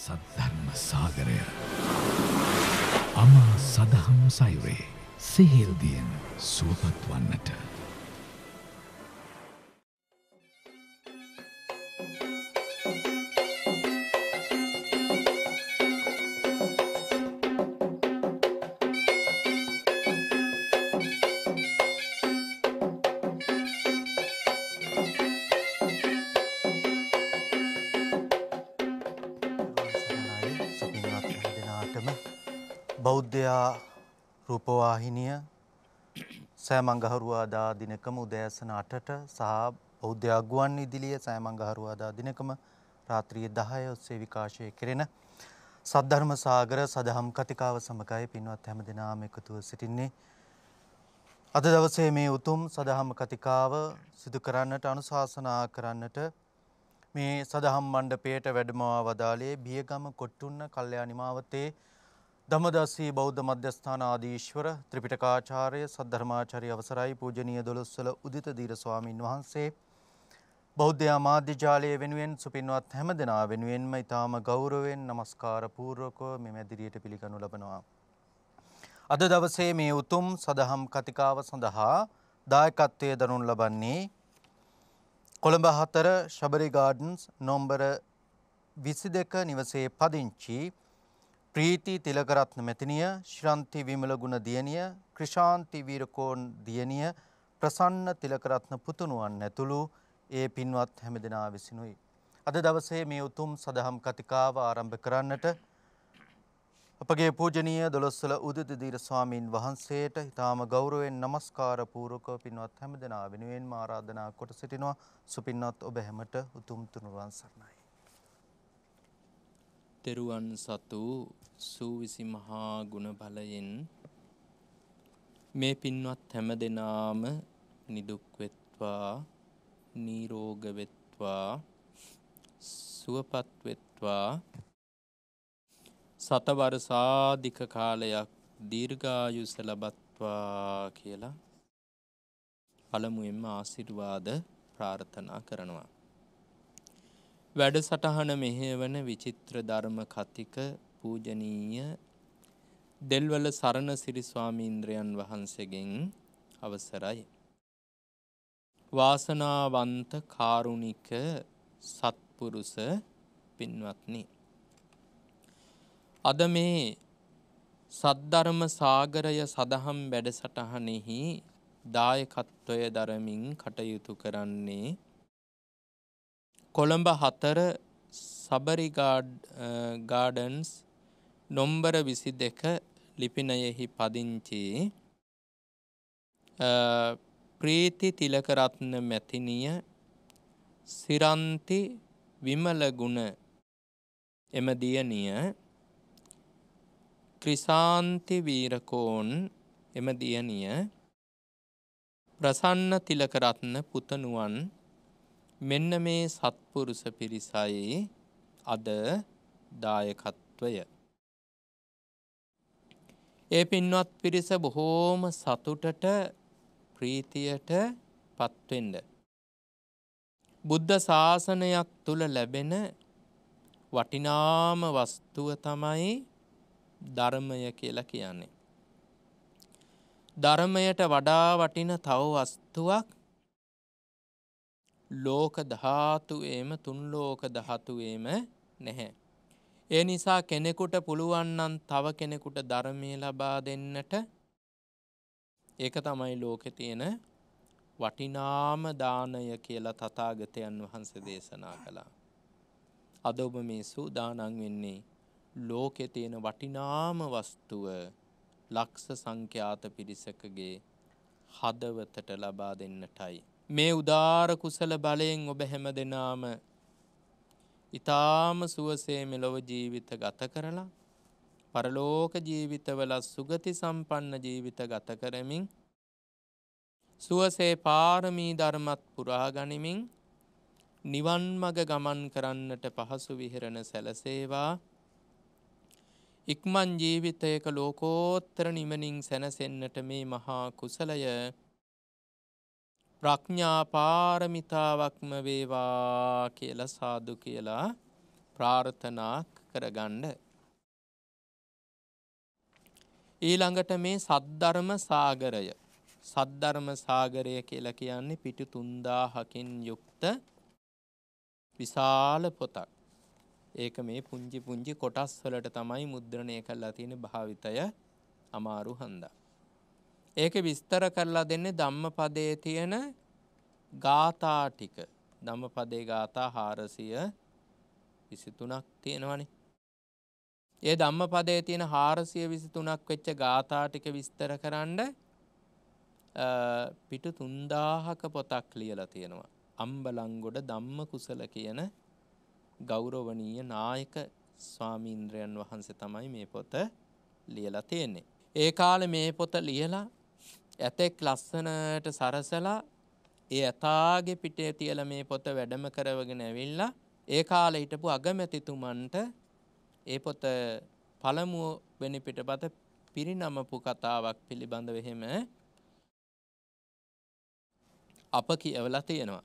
සද්ධර්ම සාගරය අමා සදහම් සයුරේ සෙහෙල්දියෙන් සුවපත්වන්නට. රූපවාහිනිය සෑමංගහරුවාදා දිනකම උදෑසන 8ට සහ බෞද්ධ අගුවන් ඉදිලිය සෑමංගහරුවාදා දිනකම රාත්‍රියේ 10 ඔස්සේ විකාශය කෙරෙන සද්ධර්ම සාගර සදහම් කතිකාව සමගයි පින්වත් හැමදෙනාම එකතුව සිටින්නේ අද දවසේ මේ උතුම් සදහම් කතිකාව සිදු කරන්නට අනුශාසනා කරන්නට මේ සදහම් මණ්ඩපයට වැඩමවා වදාළේ බියගම කොට්ටුන්න කල්යාණිමාවතේ දමදස්සී බෞද්ධ මධ්‍යස්ථාන ආදීශ්වර ත්‍රිපිටකාචාර්ය සද්ධර්මාචරි අවසරයි පූජනීය දොළොස්වල උදිත දීර ස්වාමින් වහන්සේ බෞද්ධ ආමාධ්‍යජාලය වෙනුවෙන් සුපින්වත් හැම දෙනා වෙනුවෙන්ම ඉතාම ගෞරවෙන් নমස්කාර පූර්වකව මෙම ඇදිරියට පිළිගනු ලබනවා. අද දවසේ මේ උතුම් සදහම් කතිකාව සඳහා දායකත්වයේ දනුන් ලබන්නේ කොළඹ 4 ශබරි ගාඩන්ස් නම්බර 22 නිවසේ පදිංචි ප්‍රීති තිලකරත්න මෙතිනිය ශ්‍රන්ති විමලගුණ දියණිය ක්‍රිෂාන්ති වීරකෝන් දියණිය ප්‍රසන්න තිලකරත්න පුතුණුවන් ඇතුළු ඒ පින්වත් හැමදෙනා විසිනුයි. අද දවසේ මේ උතුම් සදහම් කතිකාව ආරම්භ කරන්නට අපගේ පූජනීය දොළොස්සල උදිත දීර ස්වාමීන් වහන්සේට ඊටාම ගෞරවයෙන් নমස්කාර පූර්වකව පින්වත් හැමදෙනා වෙනුවෙන් ආරාධනා කොට සිටිනවා සුපින්වත් ඔබ හැමට උතුම් තුනුරුවන් සරණයි තෙරුවන් සතු සූවිසි මහා ගුණ බලයෙන් මේ පින්වත් හැම දෙනාම නිදුක් වෙත්වා නිරෝග වෙත්වා සුවපත් වෙත්වා සතවර්ෂාධික කාලයක් දීර්ඝායුෂ ලබත්වා කියලා පළමුවෙන්ම ආශිර්වාද ප්‍රාර්ථනා කරනවා වැඩසටහන මෙහෙයවන විචිත්‍ර ධර්ම කතික පූජනීය දෙල්වල සරණ සිරි ස්වාමීන්ද්‍රයන් වහන්සේගෙන් අවසරයි. වාසනාවන්ත කාරුණික සත්පුරුෂ පින්වත්නි. අද මේ සද්ධර්ම සාගරය සදහම් වැඩසටහනෙහි දායකත්වය දරමින් කටයුතු කරන්නේ කොළඹ හතර සබරිගාඩ් ගාඩන්ස් නොම්බර විසි දෙක ලිපිනයෙහි පදිංචි ප්‍රීති තිලකරත්න මැතිනිය සිරන්ති විමලගුණ එම දියනිය ක්‍රිසාන්ති වීරකෝන් එම දියනිය ප්‍රසන්න තිලකරත්න පුතනුවන් මෙන්න මේ සත්පුරුෂ පිරිසයි අද දායකත්වය. ඒ පින්වත් පිරිස බොහෝම සතුටට ප්‍රීතියට පත්වෙන්ඩ. බුද්ධ ශාසනයක් තුළ ලැබෙන වටිනාම වස්තුව තමයි ධර්මය කියලා කියන්නේ. ධර්මයට වඩා වටින තව වස්තුවක් ලෝක ධාතුවේම තුන් ලෝක ධාතුවේම නැහැ. ඒ නිසා කෙනෙකුට පුළුවන්නන් තව කෙනෙකුට ධර්මය ලබා දෙන්නට ඒක තමයි ලෝකෙ තියෙන වටිනාම දානය කියලා තථාගතයන් වහන්සේ දේශනා කළා. අද ඔබ මේ සූදානම් වෙන්නේ ලෝකෙ තියෙන වටිනාම වස්තුව ලක්ෂ සංඛ්‍යාත පිරිසකගේ හදවතට ලබා දෙන්නටයි. මේ උදාර කුසල බලයෙන් ඔබ හැම දෙනාම ඊ타ම සුවසේ මෙලොව ජීවිත ගත කරලා පරලෝක ජීවිතවල සුගති සම්පන්න ජීවිත ගත කරමින් සුවසේ පාරමී ධර්මත් පුරා ගනිමින් නිවන් මඟ ගමන් කරන්නට පහසු විහෙරණ සැලසේවා ඉක්මන් ජීවිතයක ලෝකෝත්තර නිමනින් සැනසෙන්නට මේ මහා කුසලය ප්‍රඥා පාරමිතාවක්ම වේවා කියලා සාදු කියලා ප්‍රාර්ථනා කරගන්න. ඊළඟට මේ සද්ධර්ම සාගරය සද්ධර්ම සාගරය කියලා කියන්නේ පිටු තුන්දාහකින් යුක්ත විශාල පොතක්. ඒක මේ පුංචි පුංචි කොටස් වලට තමයි මුද්‍රණය කරලා තියෙන භාවිතය අමාරු හන්දා. ඒක විස්තර කරලා දෙන්නේ ධම්මපදයේ තියෙන ගාථා ටික. ධම්මපදයේ ගාථා 423ක් තියෙනවනේ. ඒ ධම්මපදයේ තියෙන 423ක් වෙච්ච ගාථා ටික විස්තරකරනද පිටු 3000ක පොතක් ලියලා තියෙනවා. අම්බලංගොඩ ධම්ම කුසල කියන ගෞරවනීය නායක ස්වාමීන්ද්‍රයන් වහන්සේ තමයි මේ පොත ලියලා තියෙන්නේ. ඒ කාලේ මේ පොත ලියලා ඇතෙක් ලස්සනට සරසලා ඒ ඇතාගේ පිටේ තියලා මේ පොත වැඩම කරවගෙන ඇවිල්ලා ඒ කාලේ හිටපු අගමැතිතුමන්ට ඒ පොත පළමුව වෙනි පිටපත පිරිනමපු කතාවක් පිළිබඳව එහෙම අප කියවලා තියෙනවා.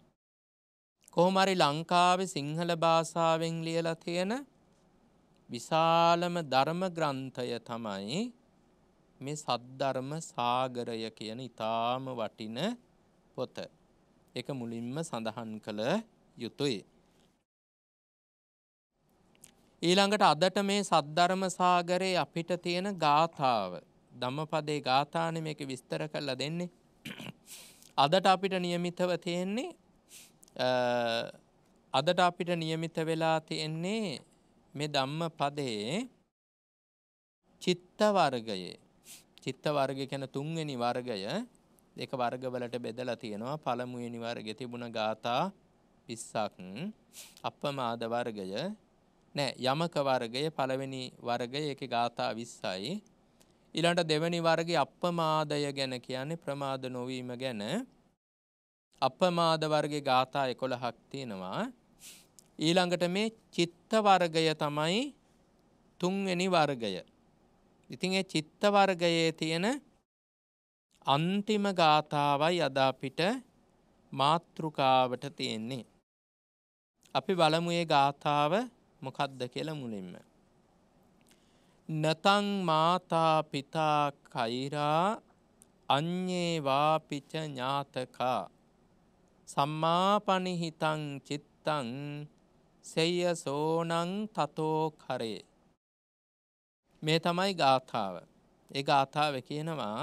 කොහොම හරි ලංකාවේ සිංහල භාෂාවෙන් ලියලා තියෙන විශාලම ධර්ම ග්‍රන්ථය තමයි මේ සද්ධර්ම සාගරය කියන ඊටාම වටින පොත. ඒක මුලින්ම සඳහන් කළ යුතුය. ඊළඟට අදට මේ සද්ධර්ම සාගරේ අපිට තියෙන ගාථාව ධම්මපදේ ගාථානේ මේක විස්තර කරලා දෙන්නේ. අදට අපිට નિયમિતව තියෙන්නේ අදට අපිට નિયમિત වෙලා තියෙන්නේ මේ ධම්මපදයේ චිත්ත වර්ගයේ චිත්ත වර්ගය කියන තුන්වෙනි වර්ගය ඒක වර්ගවලට බෙදලා තියෙනවා පළමුවෙනි වර්ගයේ තිබුණ ગાථා 20ක් අපමාද වර්ගය නෑ යමක වර්ගය පළවෙනි වර්ගය ඒකේ ગાථා 20යි ඊළඟට දෙවෙනි වර්ගයේ අපමාදය ගැන කියන්නේ ප්‍රමාද නොවීම ගැන අපමාද වර්ගයේ ગાථා 11ක් තියෙනවා ඊළඟට මේ චිත්ත වර්ගය තමයි තුන්වෙනි වර්ගය ඉතින් ඒ චිත්ත වර්ගයේ තියෙන අන්තිම ගාථාවයි අද අපිට මාතෘකාවට තියෙන්නේ. අපි බලමු ඒ ගාථාව මොකද්ද කියලා මුලින්ම. නතං මාතා පිතා කෛරා අඤ්ඤේවාපිච ඥාතකා සම්මාපනිහිතං චිත්තං සෙය්‍ය සෝනං තතෝ කරේ මේ තමයි ගාථාව. ඒ ගාථාව කියනවා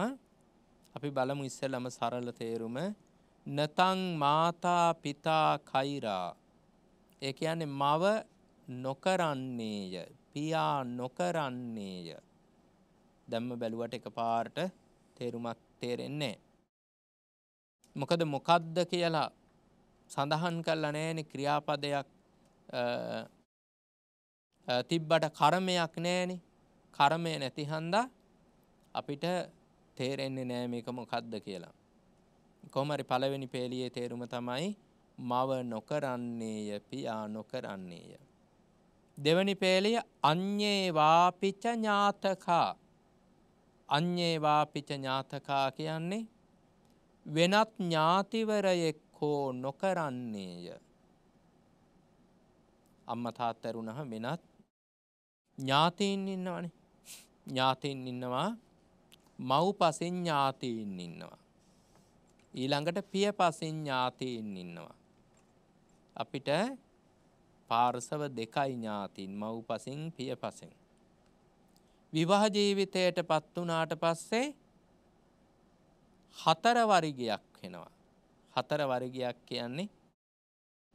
අපි බලමු ඉස්සෙල්ලම සරල තේරුම නතං මාතා පිතා කෛරා. ඒ කියන්නේ මව නොකරන්නේය. පියා නොකරන්නේය. දැම්ම බැලුවට එකපාරට තේරුමක් තේරෙන්නේ මොකද මොකද්ද කියලා සඳහන් කරලා නෑනේ ක්‍රියාපදයක් තිබ්බට කර්මයක් නෑනේ කර්මය නැති හන්දා අපිට තේරෙන්නේ නෑ මේක මොකද්ද කියලා. කොහමරි පළවෙනි පේලියේ තේරුම තමයි මව නොකරන්නේය පියා නොකරන්නේය. දෙවනි පේලිය අඤ්ඤේ වාපිච ඥාතකා. අඤ්ඤේ වාපිච ඥාතකා කියන්නේ වෙනත් ඥාතිවරයෙක් හෝ නොකරන්නේය. අම්මා තාත්තරුණහ වෙනත් ඥාතීන් ඉන්නවනේ ඥාතයෙන් ඉන්නවා මව් පසෙන් ඥාතයෙන් ඉන්නවා. ඊළඟට පිය පසෙන් ඥාතයෙන් ඉන්නවා. අපිට පාර්සව දෙකයි ඥාතින් මව් පසින් පිය පසෙන්. විවාහ ජීවිතයට පත් වුණාට පස්සේ හතර වරිගයක් වෙනවා. හතර වරිගයක් කියන්නේ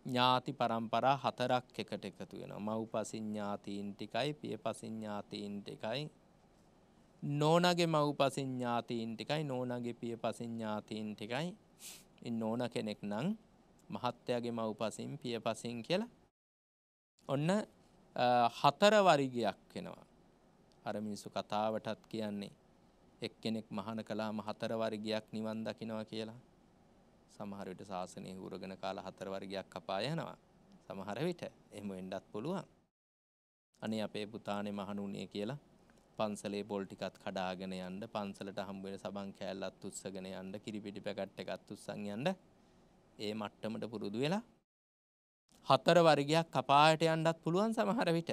ඥාති පරම්පරා හතරක් එකට එකතු වෙනවා. මව්පසින් ඥාතීන් ටිකයි, පියපසින් ඥාතීන් ටිකයි, නෝනගේ මව් පසින් ඥාතීන් ටිකයි නෝනගේ පිය පසින් ඥාතීන් ටිකයි නෝන කෙනෙක් නම් මහත්තයාගේ මව් පසින් පිය පසින් කියලා ඔන්න හතර වරිගයක් වෙනවා අර මිනිස්සු කතාවටත් කියන්නේ එක්කෙනෙක් මහන කළාම හතර වරිගයක් නිවන් දකිනවා කියලා සමහර විට සාසනය හුරගෙන කාලා හතර වරිගයක් කපා යනවා සමහර විට එහෙම වෙන්නත් පුළුවන් අනේ අපේ පුතානේ මහණුනේ කියලා පන්සලේ පොල් ටිකත් කඩාගෙන යන්න පන්සලට හම්බ වෙන සබන් කෑල්ලත් උස්සගෙන යන්න කිරිපිටි පැකට් එකත් උස්සන් යන්න ඒ මට්ටමට පුරුදු වෙලා හතර වර්ගයක් අපායට යන්නත් පුළුවන් සමහර විට.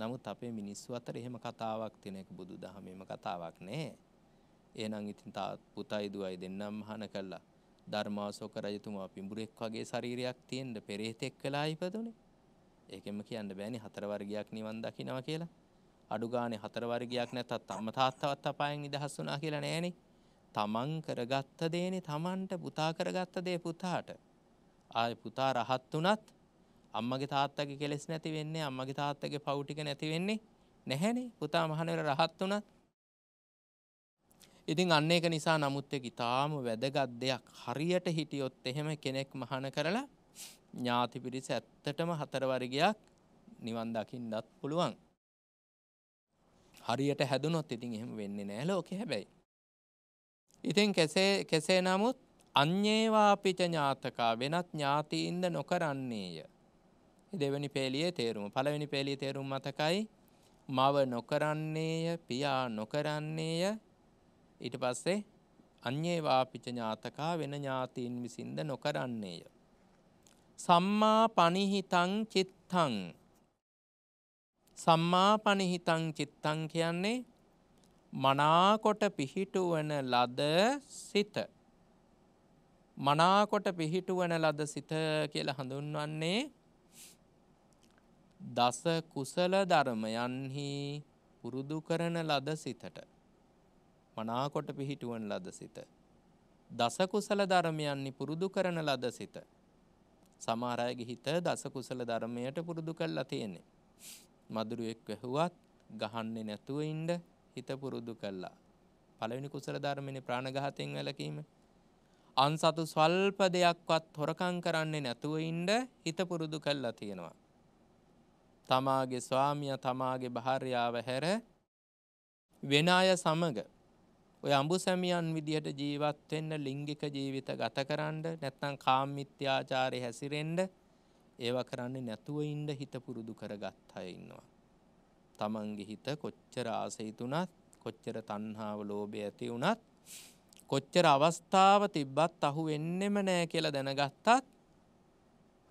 නමුත් අපේ මිනිස්සු අතර එහෙම කතාවක් තියෙන එක බුදුදහමේම කතාවක් නෑ. එහෙනම් ඉතින් තාත් පුතයි දුවයි දෙන්නම මහාන කළා. ධර්මාශෝක රජතුමා පිඹුරෙක් වගේ ශරීරයක් තියෙන්න පෙරේතෙක් වෙලා ඉපදුනේ. ඒකෙම කියන්න බෑනේ හතර වර්ගයක් නිවන් දකින්නවා කියලා. අඩු ගානේ හතර වර්ගයක් නැත්තත් අම්ම තාත්තවත් අපායෙන් නිදහස් වුණා කියලා නෑනේ. තමන් කරගත්ත දේනේ තමන්ට පුතා කරගත්ත දේ පුතාට. ආයේ පුතා රහත් වුණත් අම්මගේ තාත්තගේ කෙලෙස් නැති වෙන්නේ අම්මගේ තාත්තගේ පව් ටික නැති වෙන්නේ නැහැනේ. පුතා මහණෙර රහත් වුණත්. ඉතින් අන්න ඒක නිසා නමුත් ඒක ඊටාම වැදගත් දෙයක්. හරියට හිටියොත් එහෙම කෙනෙක් මහාන කරලා ඥාති පිරිස ඇත්තටම හතර වර්ගයක් නිවන් දකින්නත් පුළුවන්. හරියට හැදුනොත් ඉතින් එහෙම වෙන්නේ නෑ ලෝකෙ හැබැයි. ඉතින් කෙසේ කෙසේ නමුත් අන්‍යේවාපිච ඥාතකා වෙනත් ඥාතීන්ද නොකරන්නේය. දෙවැනි පේලියේ තේරුම පළවෙනි පේලිය තේරුම් මතකයි මව නොකරන්නේය පියා නොකරන්නේය ඊට පස්සේ අන්‍යේවාපිච ඥාතකා වෙන ඥාතීන් විසින්ද නොකරන්නේය. සම්මා පනිහිතං චිත්තං සම්මා පනිහිතං චිත්තං කියන්නේ මනාකොට පිහිටුවන ලද සිත. මනාකොට පිහිටුවන ලද සිත කියල හඳුන්වන්නේ දස කුසල ධර්මයන්හි පුරුදු කරන ලද සිතට. මනාකොට පිහිටුවන් ලද සිත. දසකුසල ධර්මයන්නි පුරුදු කරන ලද සිත. සමාරයගි හිත දසකුසල ධර්මයට පුරුදු කල්ලා තියෙන්නේ. මදුරුවෙක් වැහුවත් ගහන්නේ නැතුව ඉන්න හිත පුරුදු කළා. පළවෙනි කුසල ධර්මනේ ප්‍රාණඝාතයෙන් වැළකීම. අන්සතු සල්ප දෙයක්වත් හොරකම් කරන්නේ නැතුව ඉන්න හිත පුරුදු කළා තියෙනවා. තමාගේ ස්වාමියා තමාගේ භාර්යාව හැර වෙන අය සමග ඔය අඹුසැමියන් විදිහට ජීවත් වෙන්න ලිංගික ජීවිත ගතකරන්න නැත්නම් කාම මිත්‍යාචාරේ හැසිරෙන්න ඒවා කරන්නේ නැතුව ඉන්න හිත පුරුදු කරගත් අය ඉන්නවා. තමන්ගේ හිත කොච්චර ආසයි තුනත් කොච්චර තණ්හාව ලෝභය ඇති වුණත් කොච්චර අවස්ථාව තිබ්බත් අහු වෙන්නෙම නෑ කියලා දැනගත්තත්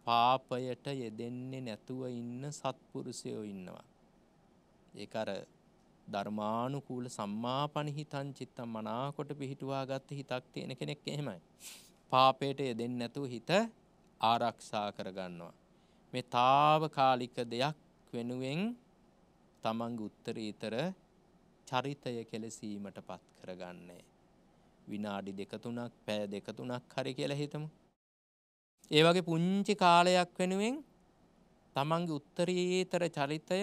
පාපයට යෙදෙන්නේ නැතුව ඉන්න සත්පුරුෂයෝ ඉන්නවා. ඒක අර ධර්මානුකූල සම්මාපනිහිතං චිත්තම් මනාකොට පිහිටුවාගත්ත හිතක් තියෙන කෙනෙක් එහෙමයි. පාපයට යෙදෙන්නේ නැතුව හිත ආරක්ෂා කරගන්නවා. මේ తాවකාලික දෙයක් වෙනුවෙන් තමන්ගේ උත්තරීතර චරිතය කෙලසීමටපත් කරගන්නේ. විනාඩි දෙක තුනක් පැය දෙක තුනක් හරි කියලා හිතමු. ඒ වගේ පුංචි කාලයක් වෙනුවෙන් තමන්ගේ උත්තරීතර චරිතය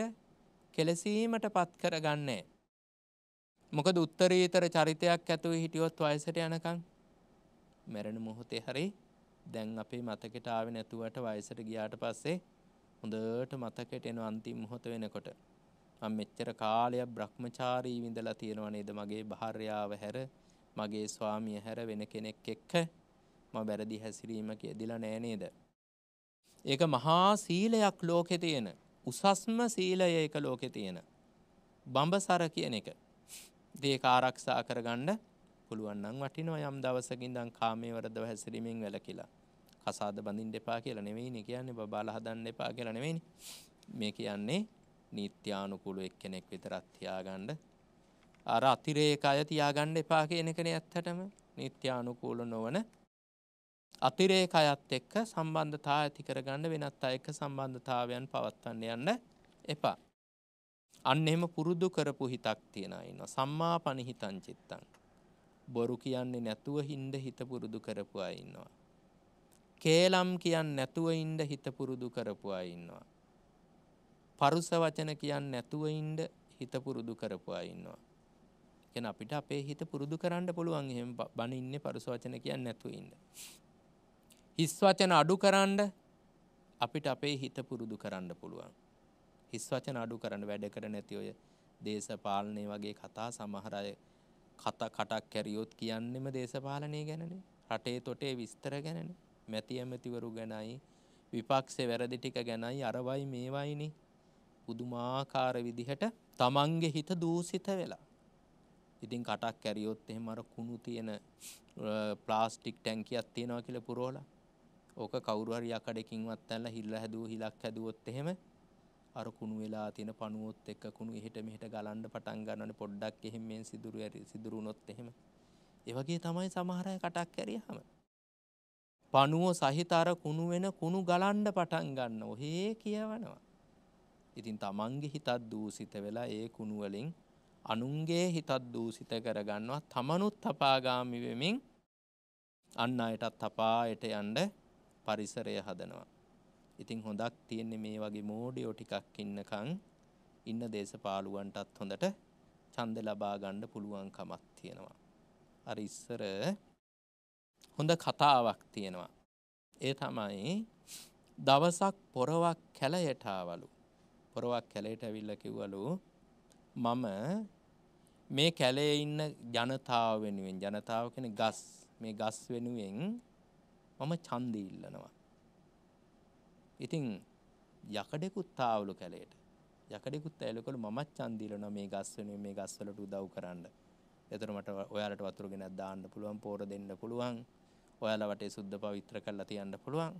කෙලසීමටපත් කරගන්නේ. මොකද උත්තරීතර චරිතයක් ඇතුව හිටියොත් වයසට යනකම් මැරෙන මොහොතේ හරි දැන් අපේ මතකෙට ආවේ නැතුවට වයසට ගියාට පස්සේ හොඳට මතකෙට එන අන්තිම මොහොත වෙනකොට මම මෙච්චර කාලයක් Brahmachari විඳලා තියෙනව නේද මගේ භාර්යාව හැර මගේ ස්වාමිය හැර වෙන කෙනෙක් එක්ක මම වැරදි හැසිරීමක යෙදিলা නෑ නේද ඒක මහා සීලයක් ලෝකේ තියෙන උසස්ම සීලය ඒක ලෝකේ තියෙන බඹසර කියන එක දේක ආරක්ෂා කරගන්න පුළුවන් නම් වටිනවා යම් දවසක ඉඳන් කාමයේ වරදව හැසිරීමෙන් වැළකීලා කසාද බඳින්න එපා කියලා නෙවෙයිනේ කියන්නේ බබාලා හදන්න එපා කියලා නෙවෙයිනේ. මේ කියන්නේ නීත්‍යානුකූල එක්කෙනෙක් විතරක් තියාගන්න අර අතිරේක අය තියාගන්න එපා කියන එකනේ ඇත්තටම නීත්‍යානුකූල නොවන අතිරේක අයත් එක්ක සම්බන්ධතා ඇති කරගන්න වෙනත් අය එක්ක සම්බන්ධතාවයන් පවත්වන්න යන්න එපා. අන්න එහෙම පුරුදු කරපු හිතක් තියෙන අය ඉන්නවා. සම්මා පණිහිතං චිත්තං. බොරු කියන්නේ නැතුව හින්ද හිත පුරුදු කරපු අය ඉන්නවා. කේලම් කියන්න නැතුව ඉන්ඩ හිත පුරුදු කරපුවා ඉන්නවා. පරුස වචන කියන්න නැතුව ඉන්ඩ හිත පුරුදු කරපුවා ඉන්නවා. එන අපිට අපේ හිත පුරුදු කරන්න පුළුවන් එහෙම බණ ඉන්නේ පරුස වචන කියන්න නැතුව ඉන්න. හිස් වචන අඩු කරන්න අපිට අපේ හිත පුරුදු කරන්න පුළුවන්. හිස් වචන අඩු කරන්න වැඩ කර නැති ඔය දේශපාලනය වගේ කතා සමහර අය කතා කටක් කැරියොත් කියන්නෙම දේශපාලනය ගැනනේ. රටේ තොටේ විස්තර ගැනනේ. මැති ඇමතිවරු ගැනයි විපක්ෂේ වැරදි ටික ගැනයි අරවයි මේවයිනි පුදුමාකාර විදිහට තමන්ගේ හිත දූසිත වෙලා. ඉතින් කටක් කැරියොත් එහෙම අර කුණු තියෙන ප්ලාස්ටික් ටැංකියක් තියෙනවා කියලා පුරවලා ඕක කවුරු හරි යකඩකින්වත් ඇල්ලලා හිල්ල හැදුව හිලක් හැදුවොත් එහෙම අර කුණු වෙලා තියෙන පණුවොත් එක්ක කුණු එහෙට මෙහෙට ගලන්න පටන් ගන්නවනේ පොඩ්ඩක් එහෙම මෙන් සිදුරු සිදුරු වුණොත් එහෙම. ඒ වගේ තමයි සමහර අය කටක් කැරියාම. පණුව සහිතර කුණු වෙන කුණු ගලන්ඩ පටන් ගන්න ඔහේ කියවනවා. ඉතින් තමන්ගෙ හිතත් දූසිත වෙලා ඒ කුණුවලින් අනුන්ගේ හිතත් දූසිත කරගන්නවා තමනුත් තපාගාමි වෙමින් අන්න අයටත් තපායට යන්ඩ පරිසරය හදනවා. ඉතින් හොඳක් තියෙන්නේ මේ වගේ මෝඩියෝ ටිකක් ඉන්නකං ඉන්න දේශපාලුවන්ටත් හොඳට චන්ද ලබා ගණ්ඩ පුළුවන්කමත් තියෙනවා. අර ඉස්සර හොඳ කතාවක් තියෙනවා. ඒ තමයි දවසක් පොරවක් කැලයටාවලු. පොරවක් කැලේට ඇවිල්ල කිව්වලු මම මේ කැලේ ඉන්න ජනතාව වෙනුවෙන් ජනතාව කෙන ගස් මේ ගස් වෙනුවෙන් මම චන්දී ඉල්ලනවා. ඉතින් යකඩෙකුත් ආවලු කැලේට යකඩෙකුත් ඇලකොළු මමත් චන්දීලන මේ ගස් වෙනුවෙන් මේ ගස්වලට උදව් කරන්න. එතර මට ඔයාලට වතුරගෙනත් දාන්න පුළුවන් පෝර දෙන්න පුළුවන් ඔයාලා වටේ සුද්ධ පවිත්‍ර කරලා තියන්න පුළුවන්.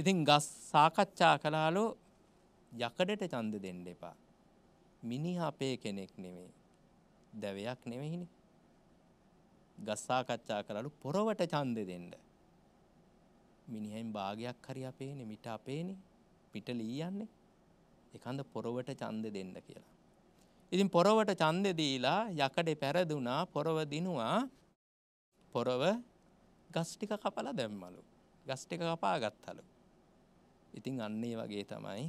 ඉතින් ගස් සාකච්ඡා කලාලු යකඩට චන්ද දෙන්න එපා. මිනිහ අපේ කෙනෙක් නෙමේ. දැවයක් නෙවෙහිනි. ගස් සාකච්ඡා කරලු පොරවට චන්ද දෙන්න. මිනිහෙන් භාගයක් හරි අපේනේ මිට අපේනේ පිට ලීයන්නේ එකඳ පොරවට ඡන්ද දෙන්න කියලා. ඉතින් පොරවට ඡන්ද දීලා යකඩේ පෙරදුනා පොරව දිනුවා පොරව ගස් ටික කපලා දැම්මලු. ගස් ටික කපා ගත්තලු. ඉතින් අන්න ඒ වගේ තමයි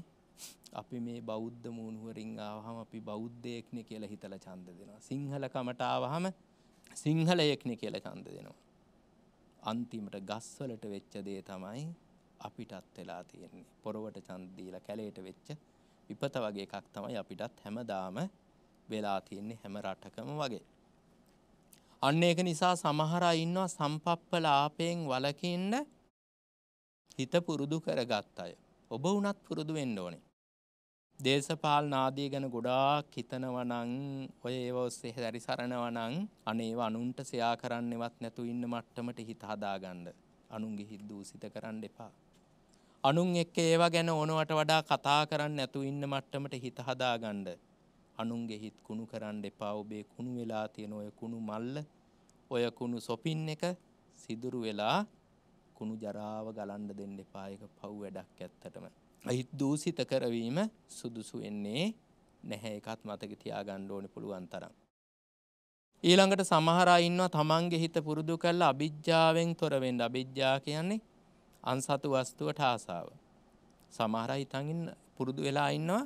අපි මේ බෞද්ධ මූණුවරින් ආවහම අපි බෞද්ධයෙක්නේ කියලා හිතලා ඡන්ද දෙනවා. සිංහල කමට ආවහම සිංහලයෙක්නේ කියලා ඡන්ද දෙනවා. අන්තිමට ගස්වලට වෙච්ච දේ තමයි අපිටත් වෙලා තියෙන්නේ. පොරවට ඡන්ද දීලා කැලේට වෙච්ච විපත වගේ එකක් තමයි අපිටත් හැමදාම වෙලා තියෙන්නේ හැම රටකම වගේ. අන්න ඒක නිසා සමහර ඉන්නවා සම්පප්පල ආපයෙන් වලකින්න හිත පුරුදු කරගත් අය. ඔබ වුණත් පුරුදු වෙන්න ඕනේ. දේශපාල නාදී ගැන ගොඩාක් හිතනවනං ඔය ඒව ඔස්සේ දැරිසරණවනං අනේව අනුන්ට සයා කරන්නෙවත් නැතු ඉන්න මට්ටමට හිත හදාගන්න. අනුන්ගේ හිත් දූසිත කරන්න එපා. අනුන් එක්ක ඒවා ගැන ඕනවට වඩා කතා කරන්න නැතු ඉන්න මට්ටමට හිත හදාගන්න. අනුන්ගේ හිත් කුණු කරන්න එපා ඔබේ කුණු වෙලා තියෙන ඔය කුණු මල්ල ඔය කුණු සොපින් එක සිදුරු වෙලා කුණු ජරාව ගලන්න දෙන්න එපා ඒක පව් වැඩක් ඇත්තටම. හිත් දූෂිත කරවීම සුදුසු වෙන්නේ නැහැ එකත් මතක තියාගන්න ඕනේ පුළුවන් තරම්. ඊළඟට සමහර අය ඉන්නවා තමන්ගේ හිත පුරුදු කරලා අවිජ්ජාවෙන් තොර වෙන්න. අවිජ්ජා කියන්නේ අන්සතු වස්තුවට ආසාව. සමහර අය පුරුදු වෙලා ඉන්නවා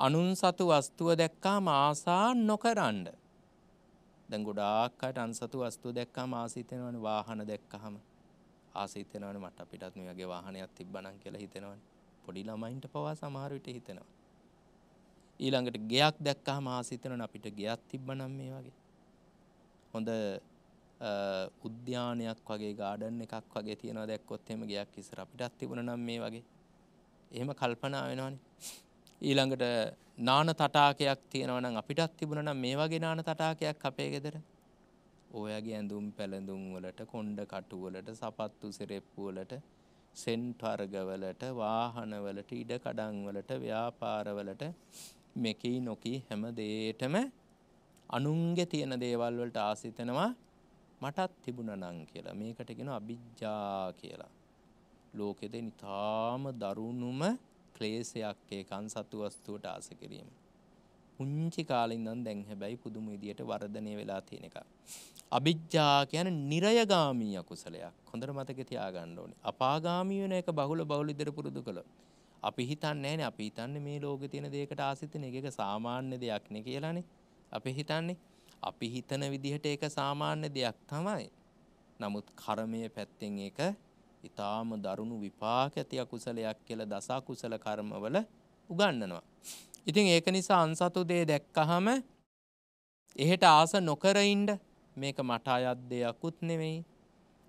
අනුන් සතු වස්තුව දැක්කාම ආසා නොකරන්න. දැන් ගොඩාක්කට අන්සතු වස්තුව දැක්කාම ආසිතෙනවනේ වාහන දැක්කහම ආසිතෙනවනේ මට අපිටත් මේ වගේ වාහනයක් තිබ්බනම් කියලා හිතෙනවනේ. පොඩි ළමයින්ට පවා සමහර විට හිතෙනවා. ඊළඟට ගෙයක් දැක්කහම ආසිතෙනවනේ අපිට ගෙයක් තිබ්බනම් මේ වගේ. හොඳ උද්‍යානයක් වගේ ගාඩන් එකක් වගේ තියෙනවා දැක්කොත් එහෙම ගයක් ඉස්සර අපිටත් තිබුණා නම් මේ වගේ. එහෙම කල්පනා වෙනවනේ. ඊළඟට නාන තටාකයක් තියෙනවනම් අපිටත් තිබුණනම් මේ වගේ නාන තටාකයක් අපේ ගෙදර. ඔයගේ ඇඳුම් පැළඳුම් වලට, කොණ්ඩ කටු වලට, සපත්තු සෙරෙප්පු වලට, සෙන්ට් වර්ගවලට, වාහන වලට, ඉඩ කඩම් වලට, ව්‍යාපාර වලට මෙකී නොකී හැම දෙයකටම අනුන්ගේ තියෙන දේවල් වලට ආසිතනවා මටත් තිබුණනම් කියලා. මේකට කියනවා අ비ජ්ජා කියලා. ලෝකෙදී ඊටාම දරුණුම ක්ලේශයක් ඒ කන් සතු වස්තුවට ආස කිරීම. පුංචි කාලේ ඉඳන් දැන් හැබැයි පුදුම විදියට වර්ධනය වෙලා තියෙන එක. අභිජ්ජා කියන්නේ නිර්යගාමී අකුසලයක්. හොඳට මතක තියාගන්න ඕනේ. අපාගාමී වෙන එක බහුල බහුල ඉදිරිය පුරුදු කළොත්. අපි හිතන්නේ නැහැ අපි හිතන්නේ මේ ලෝකේ තියෙන දෙයකට ආසිතන එක එක සාමාන්‍ය දෙයක් නේ කියලානේ. අපි හිතන්නේ අපි හිතන විදිහට ඒක සාමාන්‍ය දෙයක් තමයි. නමුත් කර්මයේ පැත්තෙන් ඒක ඊටාම දරුණු විපාක ඇති අකුසලයක් කියලා දස අකුසල කර්මවල උගන්වනවා. ඉතින් ඒක නිසා අන්සතු දේ දැක්කහම එහෙට ආස නොකර ඉන්න මේක මට අයත් දෙයක්කුත් නෙමෙයි.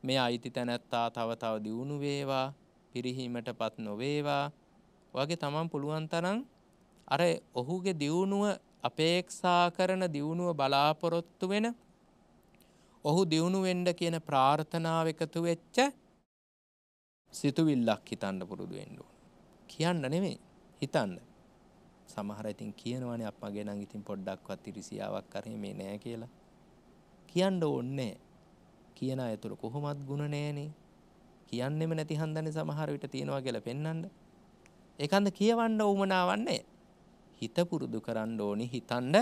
මේ අයිති තැනැත්තා තව තව දියුණු වේවා, පිරිහීමටපත් නොවේවා වගේ තමන් පුළුවන් තරම් අර ඔහුගේ දියුණුව අපේක්ෂා කරන දියුණුව බලාපොරොත්තු වෙන ඔහු දියුණු වෙන්න කියන ප්‍රාර්ථනාව එකතු වෙච්ච සිතුවිල්ලක් හිතන්න පුරුදු වෙන්න ඕන. කියන්න නෙමෙයි හිතන්න. සමහර ඉතින් කියනවනේ අප්පගේ නම් ඉතින් පොඩ්ඩක්වත් ඉරිසියාවක් කරේ මේ නෑ කියලා. කියන්න ඕනේ කියන අය තුළ කොහොමත් ಗುಣ නෑනේ. කියන්නෙම නැති හන්දනේ සමහර විට තියනවා කියලා පෙන්වන්න. ඒකන්ද කියවන්න උවමනාවන්නේ. හිත පුරුදු කරන්න ඕනි හිතන්න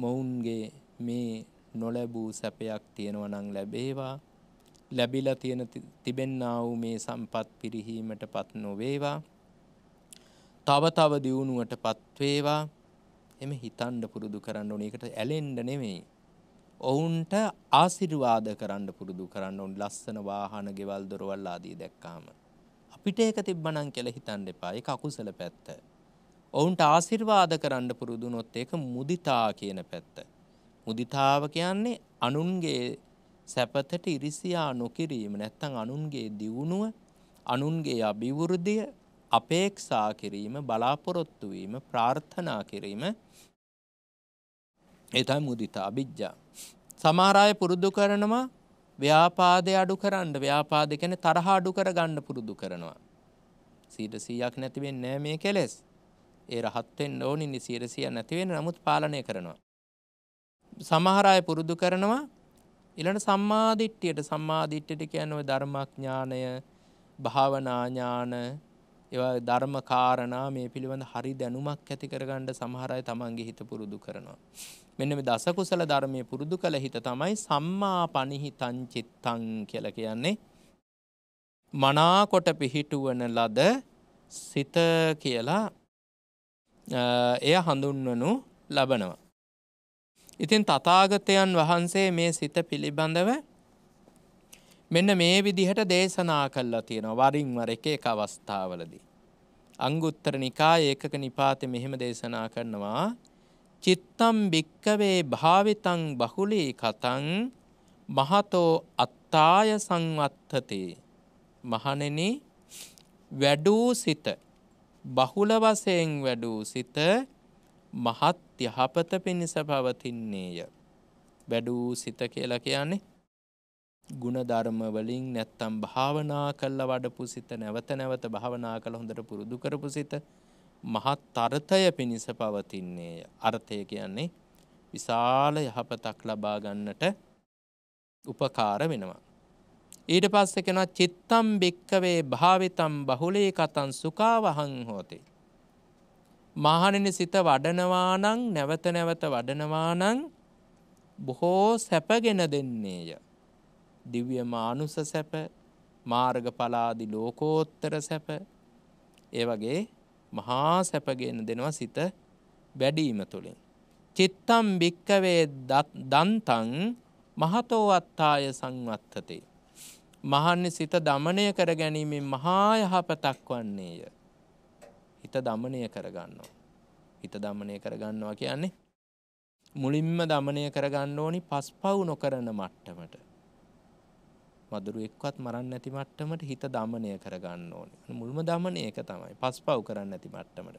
මොවුන්ගේ මේ නොලැබූ සැපයක් තියෙනවා නම් ලැබේවා ලැබිලා තියෙන තිබෙන්නා වූ මේ සම්පත් පිරිහීමට පත් නොවේවා. තව තව දියුණුවට පත්වේවා එම හිතන්ඩ පුරුදු කරන්න ඕන එකට ඇලෙන්ඩ නෙමෙයි. ඔවුන්ට ආසිරවාද කරන්න පුරුදු කරන්න ඔන් ලස්සන වාහන ගෙවල් දොරවල්ලාදී දැක්කාම. අපිට ඒක තිබ්බනන් කෙළ හිතන් දෙපා එක අකුසල පැත්ත. ඔවුන්ට ආසිර්වාද කරන්න පුරුදුනොත් ඒක මුදිතා කියන පැත්ත. මුදිතාව කියන්නේ අනුන්ගේ සැපතට ඉරිසියා නොකිරීම නැත්තං අනුන්ගේ දියුණුව අනුන්ගේ අභිවෘද්ධිය අපේක්ෂා කිරීම බලාපොරොත්තු වීම ප්‍රාර්ථනා කිරීම ඒ තමයි මුදිතා අවිජ්ජා සමහර අය පුරුදු කරනවා ව්‍යාපාදය අඩු කරන්න ව්‍යාපාද කියන්නේ තරහ අඩු කරගන්න පුරුදු කරනවා සීට 100ක් නැති වෙන්නේ නැහැ මේ කෙලෙස් ඒ රහත් වෙන්න ඕනින් 100 නැති වෙන නමුත් පාලනය කරනවා සමහර අය පුරුදු කරනවා ඊළඟ සම්මාදිට්ඨියට සම්මාදිට්ඨියට කියන්නේ ධර්මඥානය, භාවනාඥාන, ඒවා ධර්ම කාරණා මේ පිළිබඳ හරි දැනුමක් ඇති කරගන්න සමහර අය තමන්ගේ හිත පුරුදු කරනවා. මෙන්න මේ දස කුසල ධර්මයේ පුරුදු කළ හිත තමයි සම්මා පනිහිතං චිත්තං කියලා කියන්නේ. මනාකොට පිහිටුවන ලද සිත කියලා එය හඳුන්වනු ලබනවා. ඉතින් තතාගතයන් වහන්සේ මේ සිත පිළිබඳව මෙන්න මේ විදිහට දේශනා කල්ලා තියෙනවා වරින්වර එක එක අවස්ථාවලදී. අංගුත්තර නිකා ඒකක නිපාත මෙහෙම දේශනා කරනවා චිත්තම් භික්කවේ භාවිතං බහුලී කතං මහතෝ අත්තාය සංවත්තතේ මහනෙන වැඩූ සිත බහුල වසයෙන් වැඩූ සිත මහත් යහපත පිණිස පවතින්නේය. වැඩූ සිත කියලා කියන්නේ ගුණධර්ම වලින් නැත්තම් භාවනා කළා වඩපු සිත නැවත නැවත භාවනා කළ හොඳට පුරුදු කරපු සිත මහත් අර්ථය පිණිස පවතින්නේය. අර්ථය කියන්නේ විශාල යහපතක් ලබා ගන්නට උපකාර වෙනවා. ඊට පස්සේ කෙනා චිත්තම් භික්කවේ භාවිතම් බහුලේ කතන් සුඛාවහං හෝතේ මහණෙන සිත වඩනවානං නැවත නැවත වඩනවානං බොහෝ සැපගෙන දෙන්නේය. දිව්‍ය මානුස සැප මාර්ග පලාදි ලෝකෝත්තර සැප ඒ වගේ මහා සැපගෙන දෙනවා සිත වැඩීම තුළින්. චිත්තම් භික්කවේ දන්තන් මහතෝ අත්තාය සංවත්තතේ. මහන්න සිත දමනය කර ගැනීමෙන් මහා යහපතක් වන්නේය. හිත දමනය කරගන්නවා. හිත දමනය කරගන්නවා කියන්නේ මුලින්ම දමනය කරගන්න ඕනි පස්පව් නොකරන මට්ටමට. මදුරු එක්වත් මරන්න නැති මට්ටමට හිත දමනය කරගන්න ඕනි. මුල්ම දමනය එක තමයි පස්පව් කරන්න නැති මට්ටමට.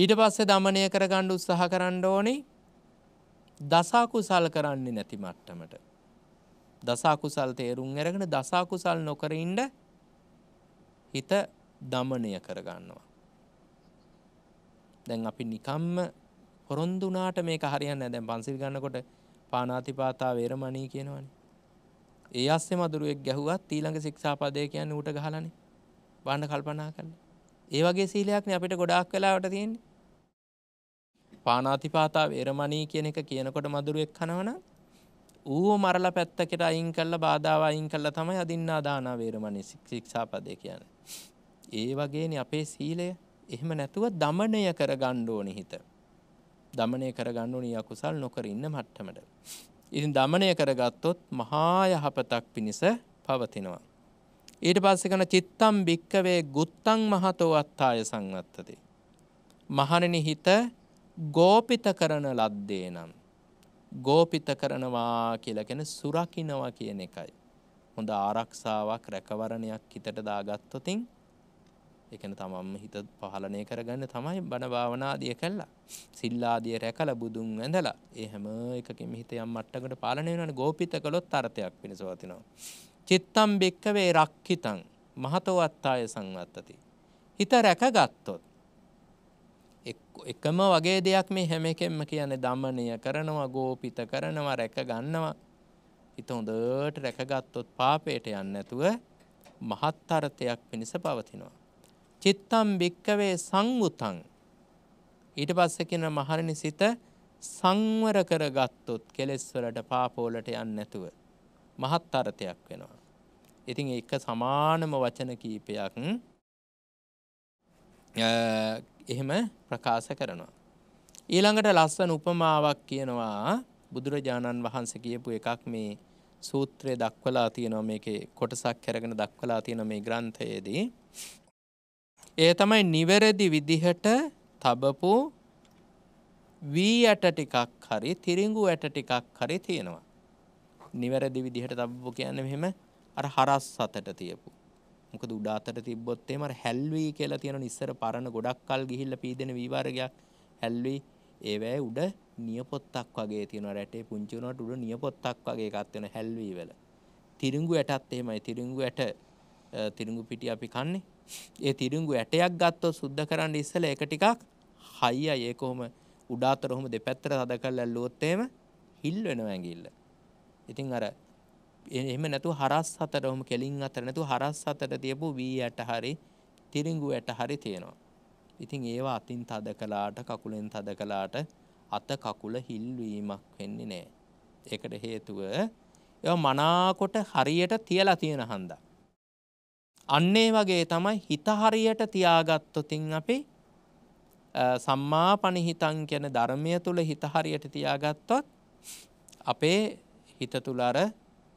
ඊට පස්සේ දමනය කරගන්න උත්සාහ කරන්න ඕනි දසාකුසල් කරන්නේ නැති මට්ටමට. දසාකුසල් තේරුම් අරගෙන දසාකුසල් නොකරඉන්ඩ හිත දමනය කරගන්නවා. දැන් අපි නිකම්ම පොරොන්දුනාට මේ හරියන්න දැන් පන්සිල් ගන්නකොට පානාතිපාතා වේරමණී කියනවනේ. ඒ අස්සේ මදුරුවෙක් ගැහුවත් ඊළඟ ශික්ෂාපදය කියන්නේ ඌට ගහලානේ. වන්න කල්පනා කරන්න. ඒ වගේ සීලයක්නේ අපිට ගොඩාක් වෙලාවට තියෙන්නේ. පානාතිපාතා වේරමණී කියන එක කියනකොට මදුරුවෙක් කනවනම් ඌව මරලා පැත්තකට අයින් කළා බාධාව අයින් කළා තමයි අදින්නා දාන වේරමණී ශික්ෂාපදය කියන්නේ. ඒ වගේනේ අපේ සීලය එහෙම නැතුව দমনය කරගන්න ඕනි හිත. দমনය කරගන්න ඕනි අකුසල් නොකර ඉන්න මට්ටමට. ඉතින් দমনය කරගත්තොත් මහා යහපතක් පිණිස පවතිනවා. ඊට පස්සේ කරන චිත්තම් භික්කවේ ගුත්තං මහතෝ අත්තාය සංවත්තති. මහණෙනි හිත ගෝපිත කරන ලද්දේ නම් ගෝපිත කරනවා කියලා කියන සුරකින්නවා කියන එකයි. හොඳ ආරක්ෂාවක් රැකවරණයක් හිතට දාගත්තොතින් එකන තමන්ම හිත පහලනය කරගන්න තමයි බණ භාවනාදිය කල්ලා සිල්ලාදිය රැකල බුදුන් ඇඳලා ඒ හැම එකකින් හිත යම් මට්ටකට පාලනය වෙනන ගෝපිත කළොත් අර්ථයක් පිණිසවතිනවා චිත්තම් බික්කවේ රක්කිතං මහතවත්තාය සංවත්තති හිත රැකගත්තොත් එකම වගේ දෙයක් මේ හැම එකෙන්ම කියන්නේ දමනය කරනවා ගෝපිත කරනවා රැක ගන්නවා හිත හොඳට රැකගත්තොත් පාපයට යන්න නැතුව මහත් අර්ථයක් පිණිස පවතිනවා චිත්තම් භික්කවේ සංවුතන් ඊට පස්ස කෙන මහරණි සිත සංවර කර ගත්තුත් කෙලෙස්වලට පාපෝලට යන්න ඇතුව මහත් අරථයක් වෙනවා. ඉතින් එක සමානම වචන කීපයක් එහෙම ප්‍රකාශ කරනවා. ඊළඟට ලස්සන උපමාවක් කියනවා බුදුරජාණන් වහන්ස කියපු එකක් මේ සූත්‍රය දක්වලා තියනවා මේකේ කොටසක් කරගෙන දක්වලා තියෙන මේ ග්‍රන්ථයේදී ඒ තමයි නිවැරදි විදිහට තබපු වී ඇට ටිකක් හරි තිරිඟු ඇට ටිකක් හරි තියෙනවා. නිවැරදි විදිහට තබපු කියන්නේ මෙහෙම අර හරස් අතට තියපු. මොකද උඩ අතට තිබ්බොත් එහෙම අර හැල්වි කියලා තියෙන ඉස්සර පරණ ගොඩක් කල් ගිහිල්ලා පීදෙන විවර්ගයක් හැල්වි ඒවැය උඩ නියපොත්තක් වගේ තියෙනවා රැටේ පුංචි උනට උඩ නියපොත්තක් වගේ එකක් තියෙන හැල්වි වල. තිරිඟු ඇටත් එහෙමයි තිරිඟු ඇට තිරිඟු පිටි අපි කන්නේ ඒ තිරිංගු ඇටයක් ගත්තොත් සුද්ධ කරන්න ඉස්සෙල්ලා ඒක ටිකක් හයියයි ඒක කොහොම උඩාතර කොහොම දෙපැත්තට හද කරලා ඇල්ලුවොත් එහෙම හිල් වෙනවා ඇඟිල්ල. ඉතින් අර එහෙම නැතුව හරස් හතර ඔහොම කෙලින් අතර නැතුව හරස් හතර තියපු වී ඇට හරි තිරිඟු ඇට හරි තියෙනවා. ඉතින් ඒවා අතින් තද කළාට කකුලෙන් තද කළාට අත කකුල හිල් වීමක් වෙන්නේ නැහැ. ඒකට හේතුව ඒවා මනාකොට හරියට තියලා තියෙන හන්දා. අන්නේ වගේ තමයි හිත හරියට තියාගත්තොතින් අපි සම්මා පණිහිතං කියන ධර්මය තුළ හිත හරියට තියාගත්තොත් අපේ හිත තුළ අර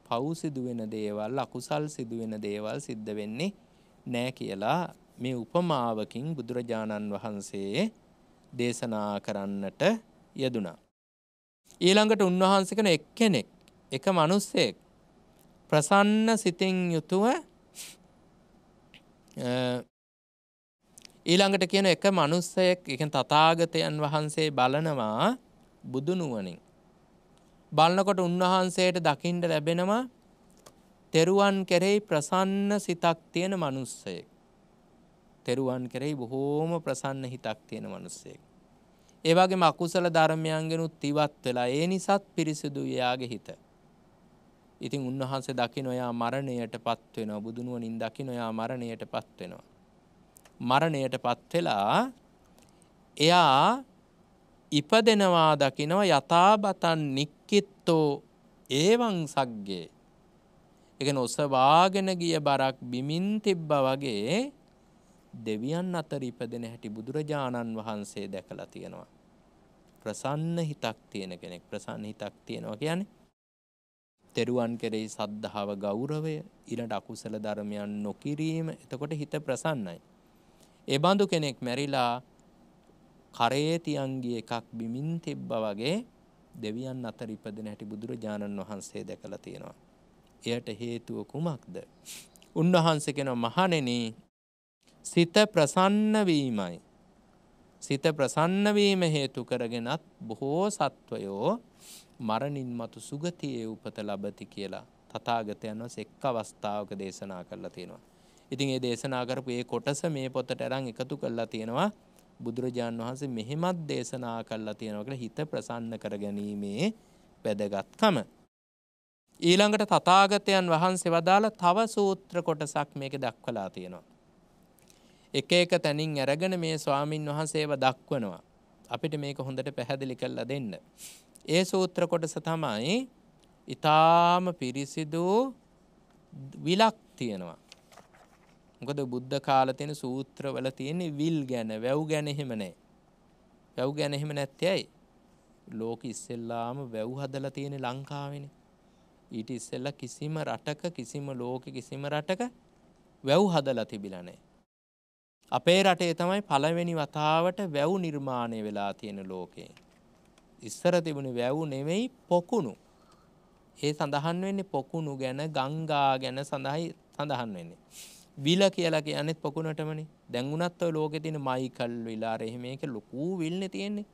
පව් සිදුවෙන දේවල් අකුසල් සිදුවෙන දේවල් සිද්ධ වෙන්නේ නෑ කියලා මේ උපමාවකින් බුදුරජාණන් වහන්සේ දේශනා කරන්නට යෙදුනා. ඊළඟට උන්වහන්සේ කෙනෙක් එක් කෙනෙක් එක මිනිස්සෙක් ප්‍රසන්න සිතින් යුතුව ඊළඟට කියන එක මනුස්සයෙක් එක තතාගතයන් වහන්සේ බලනවා බුදුනුවනින්. බලන්නකොට උන්වහන්සේට දකිින්ට ලැබෙනවා තෙරුවන් කෙරෙහි ප්‍රසන්න සිතක් තියෙන මනුස්සයෙක්. තෙරුවන් කෙරෙහි බොහෝම ප්‍රසන්න හිතක් තියෙන මනුස්සයෙක්. ඒවගේ මකුසල ධර්මයන්ගෙනුත් තිවත් වෙලා ඒ නිසාත් පිරිසිදු යාගේ හිත. ඉතින් උන්වහන්සේ දකින ඔයා මරණයට පත් වෙනවා බුදුනුවණින් දකින ඔයා මරණයට පත් වෙනවා මරණයට පත් වෙලා එයා ඉපදෙනවා දකිනවා යථාබතන් නික්කිත්තෝ ඒවං සග්ගේ එක නොසවාගෙන ගිය බරක් බිමින් තිබ්බ වගේ දෙවියන් අතර ඉපදෙන හැටි බුදුරජාණන් වහන්සේ දැකලා තියෙනවා ප්‍රසන්න හිතක් තියෙන කෙනෙක් ප්‍රසන්න හිතක් තියෙනවා කියන්නේ තෙරුවන් කෙරෙහි සද්ධාව ගෞරවය ඊළඟ අකුසල ධර්මයන් නොකිරීම එතකොට හිත ප්‍රසන්නයි. ඒ බඳු කෙනෙක් මැරිලා කරේ තියන්ගේ එකක් බිමින් තිබ්බා වගේ දෙවියන් අතර ඉපදෙන හැටි බුදුරජාණන් වහන්සේ දැකලා තියෙනවා. එයට හේතුව කුමක්ද? උන්වහන්සේ කෙන මහණෙනි සිත ප්‍රසන්න වීමයි. සිත ප්‍රසන්න වීම හේතු කරගෙනත් බොහෝ සත්වයෝ මරණින් මතු සුගතියේ උපත ලබති කියලා තථාගතයන් වහන්සේ එක් අවස්ථාවක දේශනා කරලා තියෙනවා. ඉතින් ඒ දේශනා කරපු ඒ කොටස මේ පොතට අරන් එකතු කරලා තියෙනවා. බුදුරජාන් වහන්සේ මෙහෙමත් දේශනා කරලා තියෙනවා කියලා හිත ප්‍රසන්න කරගැනීමේ වැදගත්කම. ඊළඟට තථාගතයන් වහන්සේ වදාළ තව සූත්‍ර කොටසක් මේක දක්වලා තියෙනවා. එක එක තැනින් අරගෙන මේ ස්වාමින් වහන්සේව දක්වනවා. අපිට මේක හොඳට පැහැදිලි කරලා දෙන්න. ඒ සූත්‍ර කොටස තමයි ඉතාම පිරිසිදු විලක් තියෙනවා. මොකද බුද්ධ කාලේ තියෙන සූත්‍රවල තියෙන විල් ගැන, වැව් ගැන එහෙම නැහැ. වැව් ගැන එහෙම නැත්තේ ඇයි? ලෝක ඉස්සෙල්ලාම වැව් හදලා තියෙන ලංකාවේනේ. ඊට ඉස්සෙල්ලා කිසිම රටක, කිසිම ලෝකෙ කිසිම රටක වැව් හදලා තිබිලා නැහැ. අපේ රටේ තමයි පළවෙනි වතාවට වැව් නිර්මාණය වෙලා තියෙන ලෝකේ. ඉස්සර තිබුණු වැව් නෙවෙයි පොකුණු. ඒ සඳහන් වෙන්නේ පොකුණු ගැන ගංගා ගැන සඳහයි සඳහන් වෙන්නේ. විල කියලා කියන්නේත් පොකුණටමනේ. දැන් උනත් ඔය ලෝකේ තියෙන මයිකල් විලා අර එහෙම එක ලොකු විල්නේ තියෙන්නේ.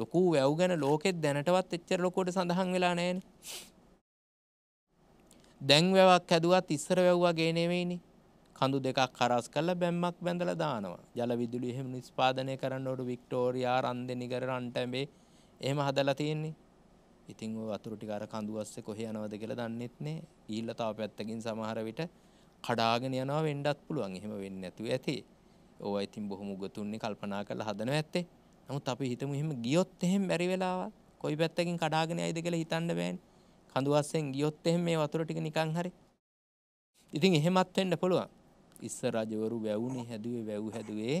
ලොකු වැව් ගැන ලෝකෙත් දැනටවත් එච්චර ලොකුවට සඳහන් වෙලා නැහැනේ. දැන් වැවක් හැදුවත් ඉස්සර වැව් වගේ නෙවෙයිනේ. කඳු දෙකක් කරස් කරලා බැම්මක් බැඳලා දානවා. ජල විදුලි එහෙම නිෂ්පාදනය කරන්න ඕඩු වික්ටෝරියා රන්දෙනිගර රන්ටැඹේ එහෙම හදලා තියෙන්නේ. ඉතින් ওই වතුර ටික අර කඳු අස්සේ කොහේ යනවද කියලා දන්නෙත් නෑ. ඊළා තව පැත්තකින් සමහර විට කඩාගෙන යනවා වෙන්නත් පුළුවන්. එහෙම වෙන්නේ නැතුව ඇති. ඕවා ඉතින් බොහොම උගතුන්නේ කල්පනා කරලා හදනව ඇත්තේ. නමුත් අපි හිතමු එහෙම ගියොත් එහෙම බැරි වෙලාවක් කොයි පැත්තකින් කඩාගෙන යයිද කියලා හිතන්න බෑනේ. කඳු අස්සෙන් ගියොත් එහෙම මේ වතුර ටික නිකන් හරි. ඉතින් එහෙමත් වෙන්න පුළුවන්. ඉස්සර රජවරු වැවුනේ හැදුවේ වැව් හැදුවේ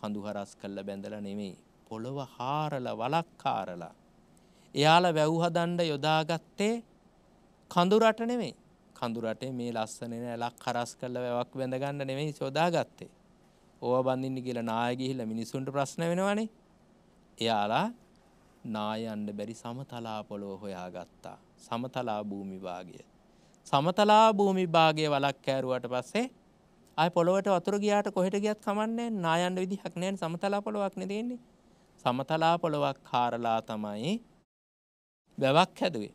කඳු හරස් කරලා බැඳලා නෙමෙයි. පොළොව හාරල වලක්කාරලා. එයාල වැව්හදන්ඩ යොදාගත්තේ කඳුරට නෙමේ කඳුරටේ මේ ලස්සනෙන ඇලක් හරස් කල්ල වැවක් වැඳගන්න නෙමෙයි යොදාගත්තේ. ඕව බඳින්න කියල නායගිහිල මිනිසුන්ට ප්‍රශ්න වෙනවනේ. එයාලා නායන්ඩ බැරි සමතලා පොළොව හොයාගත්තා. සමතලා භූමිභාගය. සමතලා භූමිභාගය වලක් කෑරුවට පස්සේ අය පොළොවට වතුර ගියාට කොහෙට ගියත් කමන්නේ නායන්ඩ විදිහක් නෑන් සමතලා පොළොවක් නෙදෙන්නේ සමතලා පොළොවක් කාරලා තමයි වැවක් හැදුවේ.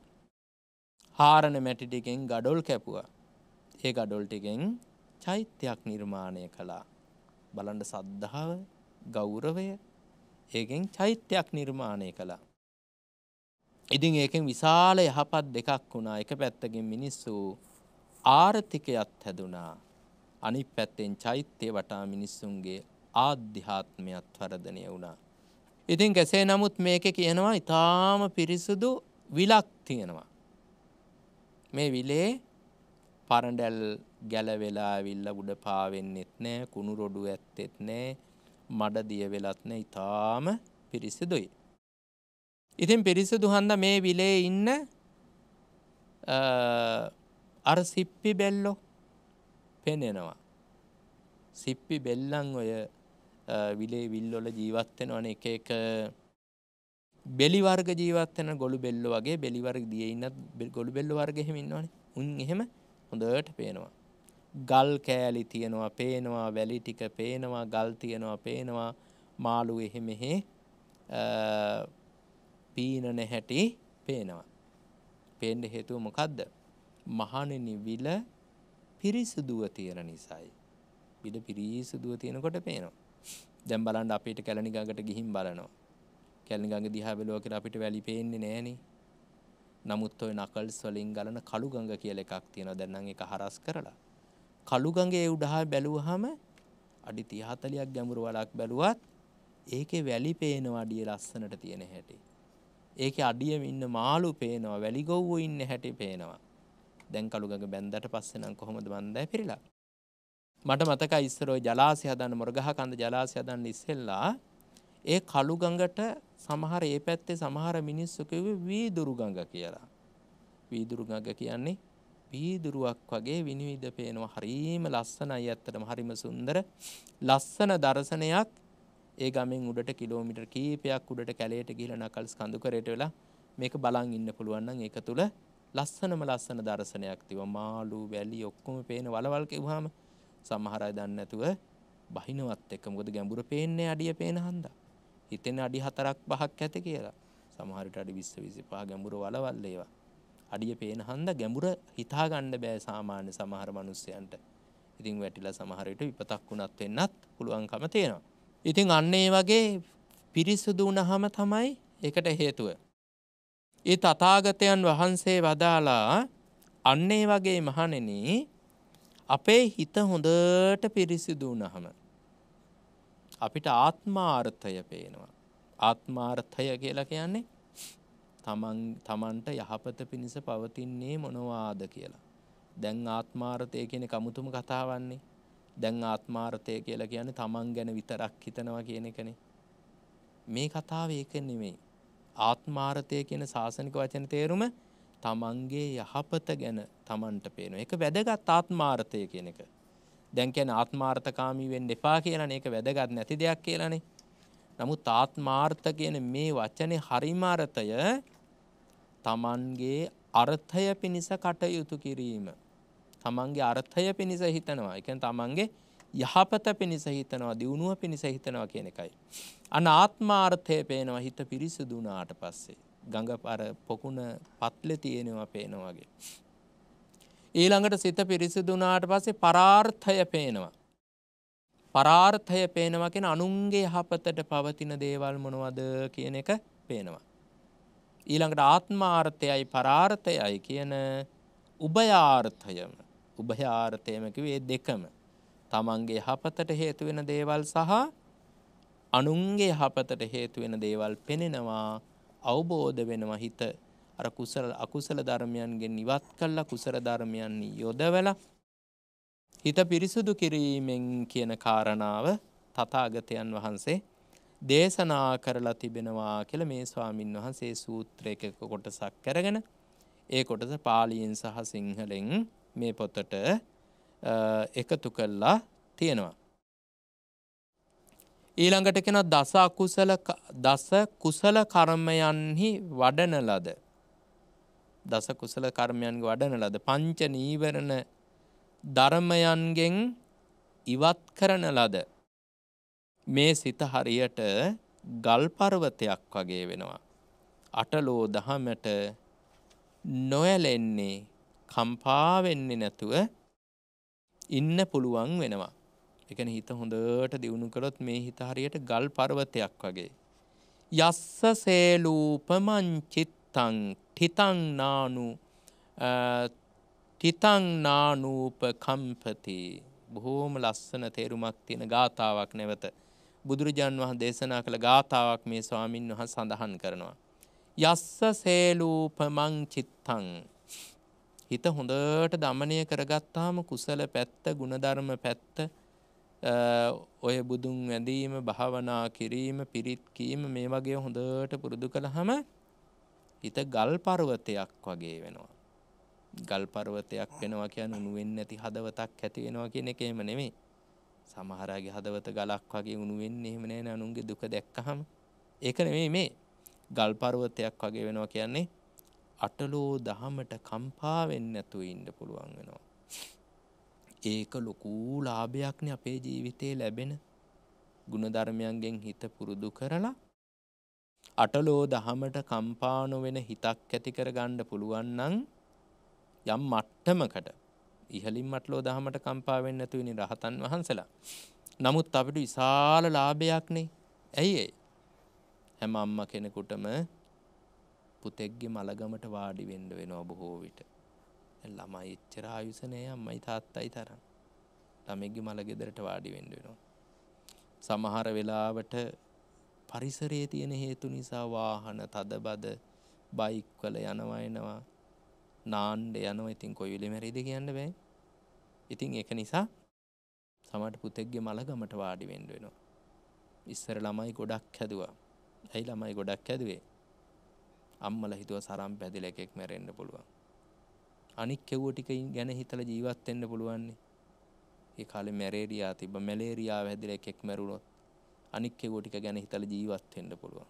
හාරණ මැටිටිකෙන් ගඩොල් කැපුවා. ඒ ගඩොල් ටිකෙන් චෛත්‍යයක් නිර්මාණය කළා. බලන්ඩ සද්ධාව ගෞරවය ඒකෙන් චෛත්‍යයක් නිර්මාණය කළා. ඉතින් ඒකෙන් විශාල යහපත් දෙකක් වුණා එක පැත්තකින් මිනිස්සු ආර්ථිකයත් හැදුනා අනිත් පැත්තෙන් චෛත්‍යය වටා මිනිස්සුන්ගේ ආධ්‍යාත්මයත් වරදනය වුණා. ඉතින් කෙසේ නමුත් මේක කියනවා ඉතාම පිරිසුදු විලක් තියෙනවා. මේ විලේ පරඩැල් ගැලවෙලා විල්ල උඩ පාවෙන්නෙත් නෑ කුණු රොඩු ඇත්තෙත් නෑ මඩ දිය වෙලත්න ඉතාම පිරිසිදුයි. ඉතින් පිරිසිදු හන්ද මේ විලේ ඉන්න අර සිප්පි බෙල්ලෝ පෙනෙනවා. සිප්පි බෙල්ලන් ඔය විලේ විල්වල ජීවත් වෙනවනේ එක එක බෙලි වර්ග ජීවත් වෙන ගොළු බෙල්ලෝ වගේ බෙලි වර්ග දියේ ඉන්නත් ගොළු බෙල්ලෝ වර්ග එහෙම ඉන්නවනේ. උන් එහෙම හොඳට පේනවා. ගල් කෑලි තියෙනවා පේනවා වැලි ටික පේනවා ගල් තියෙනවා පේනවා මාළු එහෙ මෙහෙ පීනන හැටි පේනවා. පේන්න හේතුව මොකද්ද? මහණෙනි විල පිරිසුදුව තියෙන නිසායි. විල පිරිසුදුව තියෙනකොට පේනවා. දැන් බලන්න අපිට කැලණි ගඟට ගිහින් බලනවා. කැලණි ගඟ දිහා බැලුවා කියලා අපිට වැලි පේන්නේ නෑනේ. නමුත් ওই නකල්ස් වලින් ගලන කළු ගඟ කියලා එකක් තියෙනවා. දැන් නම් ඒක හරස් කරලා. කළු ගඟේ උඩහා බැලුවාම අඩි 30 40ක් ගැඹුරු වලක් බැලුවත් ඒකේ වැලි පේනවා අඩිය ලස්සනට තියෙන හැටි. ඒකේ අඩියම ඉන්න මාළු පේනවා, වැලි ගොව්වෝ ඉන්න හැටි පේනවා. දැන් කළුගඟ බැන්දට පස්සේ නම් කොහොමද මන්දෑ පිරিলা? මට මතක ඉස්සරෝ ජලාසය හදන්න මොරගහ කන්ද ජලාසය හදන්න ඉස්සෙල්ලා ඒ කළු ගඟට සමහර ඒ පැත්තේ සමහර මිනිස්සු කිව්වේ වීදුරු ගඟ කියලා. වීදුරු ගඟ කියන්නේ වීදුරුවක් වගේ විනිවිද පේනවා. හරීම ලස්සනයි ඇත්තටම හරිම සුන්දර ලස්සන දර්ශනයක්. ඒ ගමෙන් උඩට කිලෝමීටර් කීපයක් උඩට කැලයට ගිහලා නකල්ස් කඳු කරේට වෙලා මේක බලන් ඉන්න පුළුවන් නම් ඒක තුල ලස්සනම ලස්සන දර්ශනයක් තිබා. මාළු, වැලි ඔක්කොම පේන වලවල් කිව්වහම සමහර අය දන්නේ නැතුව බහිනවත් එක්ක මොකද ගැඹුර පේන්නේ අඩිය පේන හන්දා. හිතෙන අඩි හතරක් පහක් ඇත කියලා. සමහර විට අඩි 20 25 ගැඹුර වලවල් ඒවා. අඩිය පේන හන්දා ගැඹුර හිතා ගන්න බෑ සාමාන්‍ය සමහර මිනිස්සයන්ට. ඉතින් වැටිලා සමහර විට විපතක් වුණත් වෙන්නත් පුළුවන්කම තියෙනවා. ඉතින් අන්න ඒ වගේ පිරිසුදු වුණාම තමයි ඒකට හේතුව. ඒ තථාගතයන් වහන්සේ වදාලා අන්න ඒ වගේ මහණෙනි අපේ හිත හොඳට පිරිසිදු වුණහම. අපිට ආත්මාර්ථය පේනවා. ආත්මාර්ථය කියලා කියන්නේ තමන්ට යහපත පිණිස පවතින්නේ මොනවාද කියලා. දැන් ආත්මාර්ථය කියන කමුතුම කතාවන්නේ. දැන් ආත්මාර්ථය කියලා කියන්නේ තමන් ගැන විතරක් හිතනවා කියන එකනේ. මේ කතාව ඒක නෙමෙයි. ආත්මාර්ථය කියන සාසනික වචන තේරුම තමන්ගේ යහපත ගැන තමන්ට පේන එක වැදගත් ආත්මාර්ථය කියන එක දැන් කියන ආත්මාර්ථකාමී වෙන්න එපා කියලා ඒක වැදගත් නැති දෙයක් කියලානේ නමුත් ආත්මාර්ථ කියන මේ වචනේ හරිම අර්ථය තමන්ගේ අර්ථය පිණිස කටයුතු කිරීම තමන්ගේ අර්ථය පිණිස හිතනවා එක තමන්ගේ යහපත පිණිස හිතනවා දියුණුව පිණිස හිතනවා කියන එකයි. අන ආත්මාර්ථය පේනවා හිත පිරිසිදුනාට පස්සේ. ගඟ අර පොකුණ පත්ල තියෙනවා පේනවාගේ. ඊළඟට සිත පිරිසිදුනාට පස්සේ පරාර්ථය පේනවා. පරාර්ථය පේනවා කියෙන අනුන්ගේ හපතට පවතින දේවල් මොනවද කියන එක පේනවා. ඊළඟට ආත්මාර්ථයයි පරාර්ථයයි කියන උභයාර්ථයම උභයාර්ථයමකිවේ දෙකම තමන්ගේ හපතට හේතුවෙන දේවල් සහ අනුන්ගේ හපතට හේතුවෙන දේවල් පෙනෙනවා අවබෝධ වෙනවා හිත අර කුසල අකුසල ධර්මයන්ගෙන් ඉවත් කළා කුසල ධර්මයන් යොදවලා හිත පිරිසුදු කිරීමෙන් කියන කාරණාව තථාගතයන් වහන්සේ දේශනා කරලා තිබෙනවා කියලා මේ ස්වාමින් වහන්සේ සූත්‍රයක කොටසක් කරගෙන ඒ කොටස පාලියෙන් සහ සිංහලෙන් මේ පොතට එකතු කළා තියෙනවා. ඊළඟට කෙන දස කුසල කර්මයන්හි වඩන ලද. දස කුසල කර්මයන්ගේ වඩන ලද පංච නීවරණ ධර්මයන්ගෙන් ඉවත් කරන ලද. මේ සිත හරියට ගල්පර්වතයක් වගේ වෙනවා. අටලෝ දහමට නොයලෙන්නේ කම්පාවෙන්නේ නැතුව ඉන්න පුළුවන් වෙනවා. එකන හිත හොඳට දියුණු කරොත් මේ හිත හරියට ගල් පර්වතයක් වගේ. යස්ස සේලූපමංචිත්තං ටිතං නානු ටිතං නානූප කම්පති බොහෝම ලස්සන තේරුමක් තියෙන ගාථාවක් නැවත බුදුරජාන් වහ දේශනා කළ ගාථාවක් මේ ස්වාමින් වහ සඳහන් කරනවා. යස්ස සේලූපමං චිත්තං හිත හොඳට දමනය කරගත්තාම කුසල පැත්ත ගුණධර්ම පැත්ත ඔය බුදුන් වැඳීම භාවනා කිරීම පිරිත් කීම මේ වගේ හොඳට පුරුදු කළහම හිත ගල් පර්වතයක් වගේ වෙනවා. ගල් පර්වතයක් වෙනවා කියන්නේ උණු වෙන්නේ නැති හදවතක් ඇති වෙනවා කියන එක එහෙම නෙමෙයි. සමහර අයගේ හදවත ගලක් වගේ උණු වෙන්නේ එහෙම නැහැ නනුන්ගේ දුක දැක්කහම. ඒක නෙමෙයි මේ. ගල් පර්වතයක් වගේ වෙනවා කියන්නේ අටලෝ දහමට කම්පා වෙන්නේ නැතුව ඉන්න පුළුවන් වෙනවා. ඒක ලොකූ ලාභයක්න අපේ ජීවිතයේ ලැබෙන ගුණධර්මයන්ගෙන් හිත පුරුදු කරලා අටලෝ දහමට කම්පානො වෙන හිතක් ඇතිකර ගණ්ඩ පුළුවන්නං යම් මට්ටමකට ඉහලින් මටලෝ දහමට කම්පාවෙන් නැතුවනි රහතන් වහන්සලා නමුත් අපිට විශාල ලාභයක්නේ ඇයි හැම අම්ම කෙනෙකුටම පුතෙක්ගේ මළගමට වාඩි වෙන්ඩ වෙනවා බොහෝ විට ළමයි එච්චර ආයුෂ නෑ අම්මයි තාත්තයි තරම්. ළමෙක්ගේ මල ගෙදරට වාඩි වෙන්න වෙනවා. සමහර වෙලාවට පරිසරයේ තියෙන හේතු නිසා වාහන තදබද බයික් වල යනවා එනවා නාන්න යනවා ඉතින් කොයි වෙලේ මැරෙයිද කියන්න බෑ. ඉතින් ඒක නිසා සමහර පුතෙක්ගේ මල ගමට වාඩි වෙන්න වෙනවා. ඉස්සර ළමයි ගොඩක් හැදුවා. ඇයි ළමයි ගොඩක් හැදුවේ? අම්මලා හිතුව සරම් පැදිලා එකෙක් මැරෙන්න පුළුවන්. අනික් කෙව්ව ටික ගැන හිතලා ජීවත් වෙන්න පුළුවන්. ඒ කාලේ මැලේරියා තිබ්බ මැලේරියාව හැදිලා එකෙක් මැරුණොත් අනික් කෙව්ව ටික ගැන හිතලා ජීවත් වෙන්න පුළුවන්.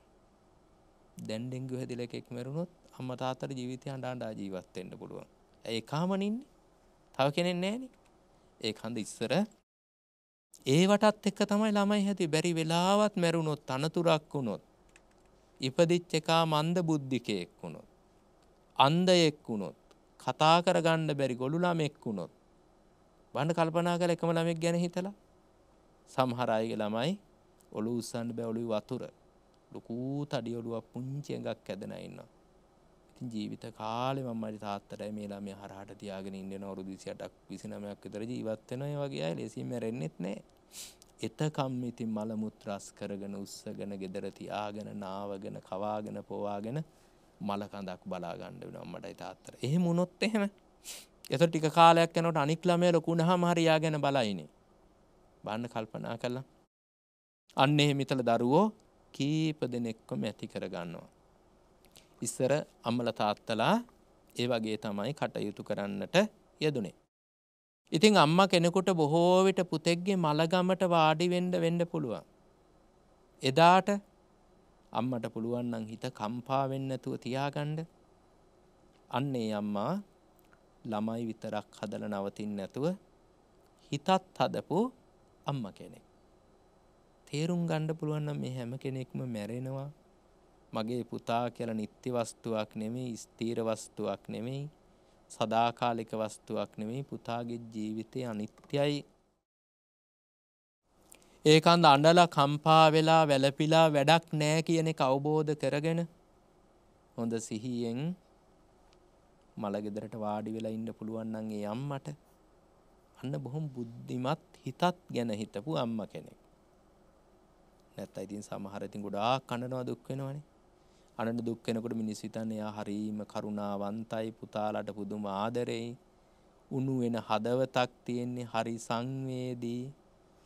දැන් ඩෙන්ගු හැදිලා එකෙක් මැරුණොත් අම්මා තාත්තට ජීවිතය අඬ අඬා ජීවත් වෙන්න පුළුවන්. ඒ කාමන ඉන්නේ. තව කෙනෙක් නැහනේ. ඒ කඳ ඉස්සර ඒ වටත් එක්ක තමයි ළමයි හැදී බැරි වෙලාවත් මැරුණොත් අනතුරක් වුණොත් ඉපදිච්ච එකා මන්ද බුද්ධිකයෙක් වුණොත් අන්ධයෙක් වුණොත් කතා කරගන්න බැරි ගොළු ළමෙක් වුණොත් බන්න කල්පනා කළ එකම ළමෙක් ගැන හිතලා සමහර අයගේ ළමයි ඔළුව උස්සන්න බෑ ඔළුවේ වතුර ලොකු තඩි ඔළුවක් පුංචි ඇඟක් ඇදලා ඉන්නවා ඉතින් ජීවිත කාලෙ මම මරි තාත්තටයි මේ ළමයා හරහට තියාගෙන ඉන්න අවුරුදු 28ක් 29ක් විතර ජීවත් වෙනවා ඒ වගේ අය ලෙසින් මැරෙන්නෙත් නැහැ. එතකම් ඉතින් මල මුත්‍රාස් කරගෙන උස්සගෙන gedara තියාගෙන නාවගෙන කවාගෙන පොවාගෙන මලකඳක් බලාගණ්ඩ වෙන අම්මටයි තාත්තර එහෙම උනොත් එහෙම එත ටික කාලයක් යනට අනික් ළමය ලොකුණහම හරියා ගැන බලයිනේ බන්න කල්පනා කළා අන්න එහෙ මිතල දරුවෝ කීප දෙනෙක්කොම ඇති කරගන්නවා ඉස්සර අම්මල තාත්තලා ඒ වගේ තමයි කටයුතු කරන්නට යෙදුනේ ඉතිං අම්ම කෙනෙකුට බොහෝවිට පුතෙක්ගේ මළගමට වාඩිවෙන්ඩ වෙන්ඩ පුළුවන් එදාට අම්මට පුළුවන් නම් හිත කම්පා වෙන්නේ නැතුව තියාගන්න. අන්න ඒ අම්මා ළමයි විතරක් හදලා නවතින්නේ නැතුව හිතත් හදපු අම්මා කෙනෙක්. තේරුම් ගන්න පුළුවන් නම් මේ හැම කෙනෙක්ම මැරෙනවා. මගේ පුතා කියලා නිත්‍ය වස්තුවක් නෙමෙයි, ස්ථිර වස්තුවක් නෙමෙයි, සදාකාලික වස්තුවක් නෙමෙයි. පුතාගේ ජීවිතය අනිත්‍යයි. ඒකන්ද අඬලා කම්පා වෙලා වැළපිලා වැඩක් නෑ කියන එක අවබෝධ කරගෙන හොඳ සිහියෙන් මළගෙදරට වාඩි වෙලා ඉන්න පුළුවන් නම් ඒ අම්මට අන්න බොහොම බුද්ධිමත් හිතත් ගැන හිතපු අම්ම කෙනෙක්. නැත්නම් ඉතින් සමහර ඉතින් ගොඩාක් කනනවා දුක් වෙනවනේ. අනන දුක් වෙනකොට මිනිස්සු හිතන්නේ යා හරීම කරුණාවන්තයි පුතාලට පුදුම ආදරෙයි. උණු වෙන හදවතක් තියෙන්නේ හරි සංවේදී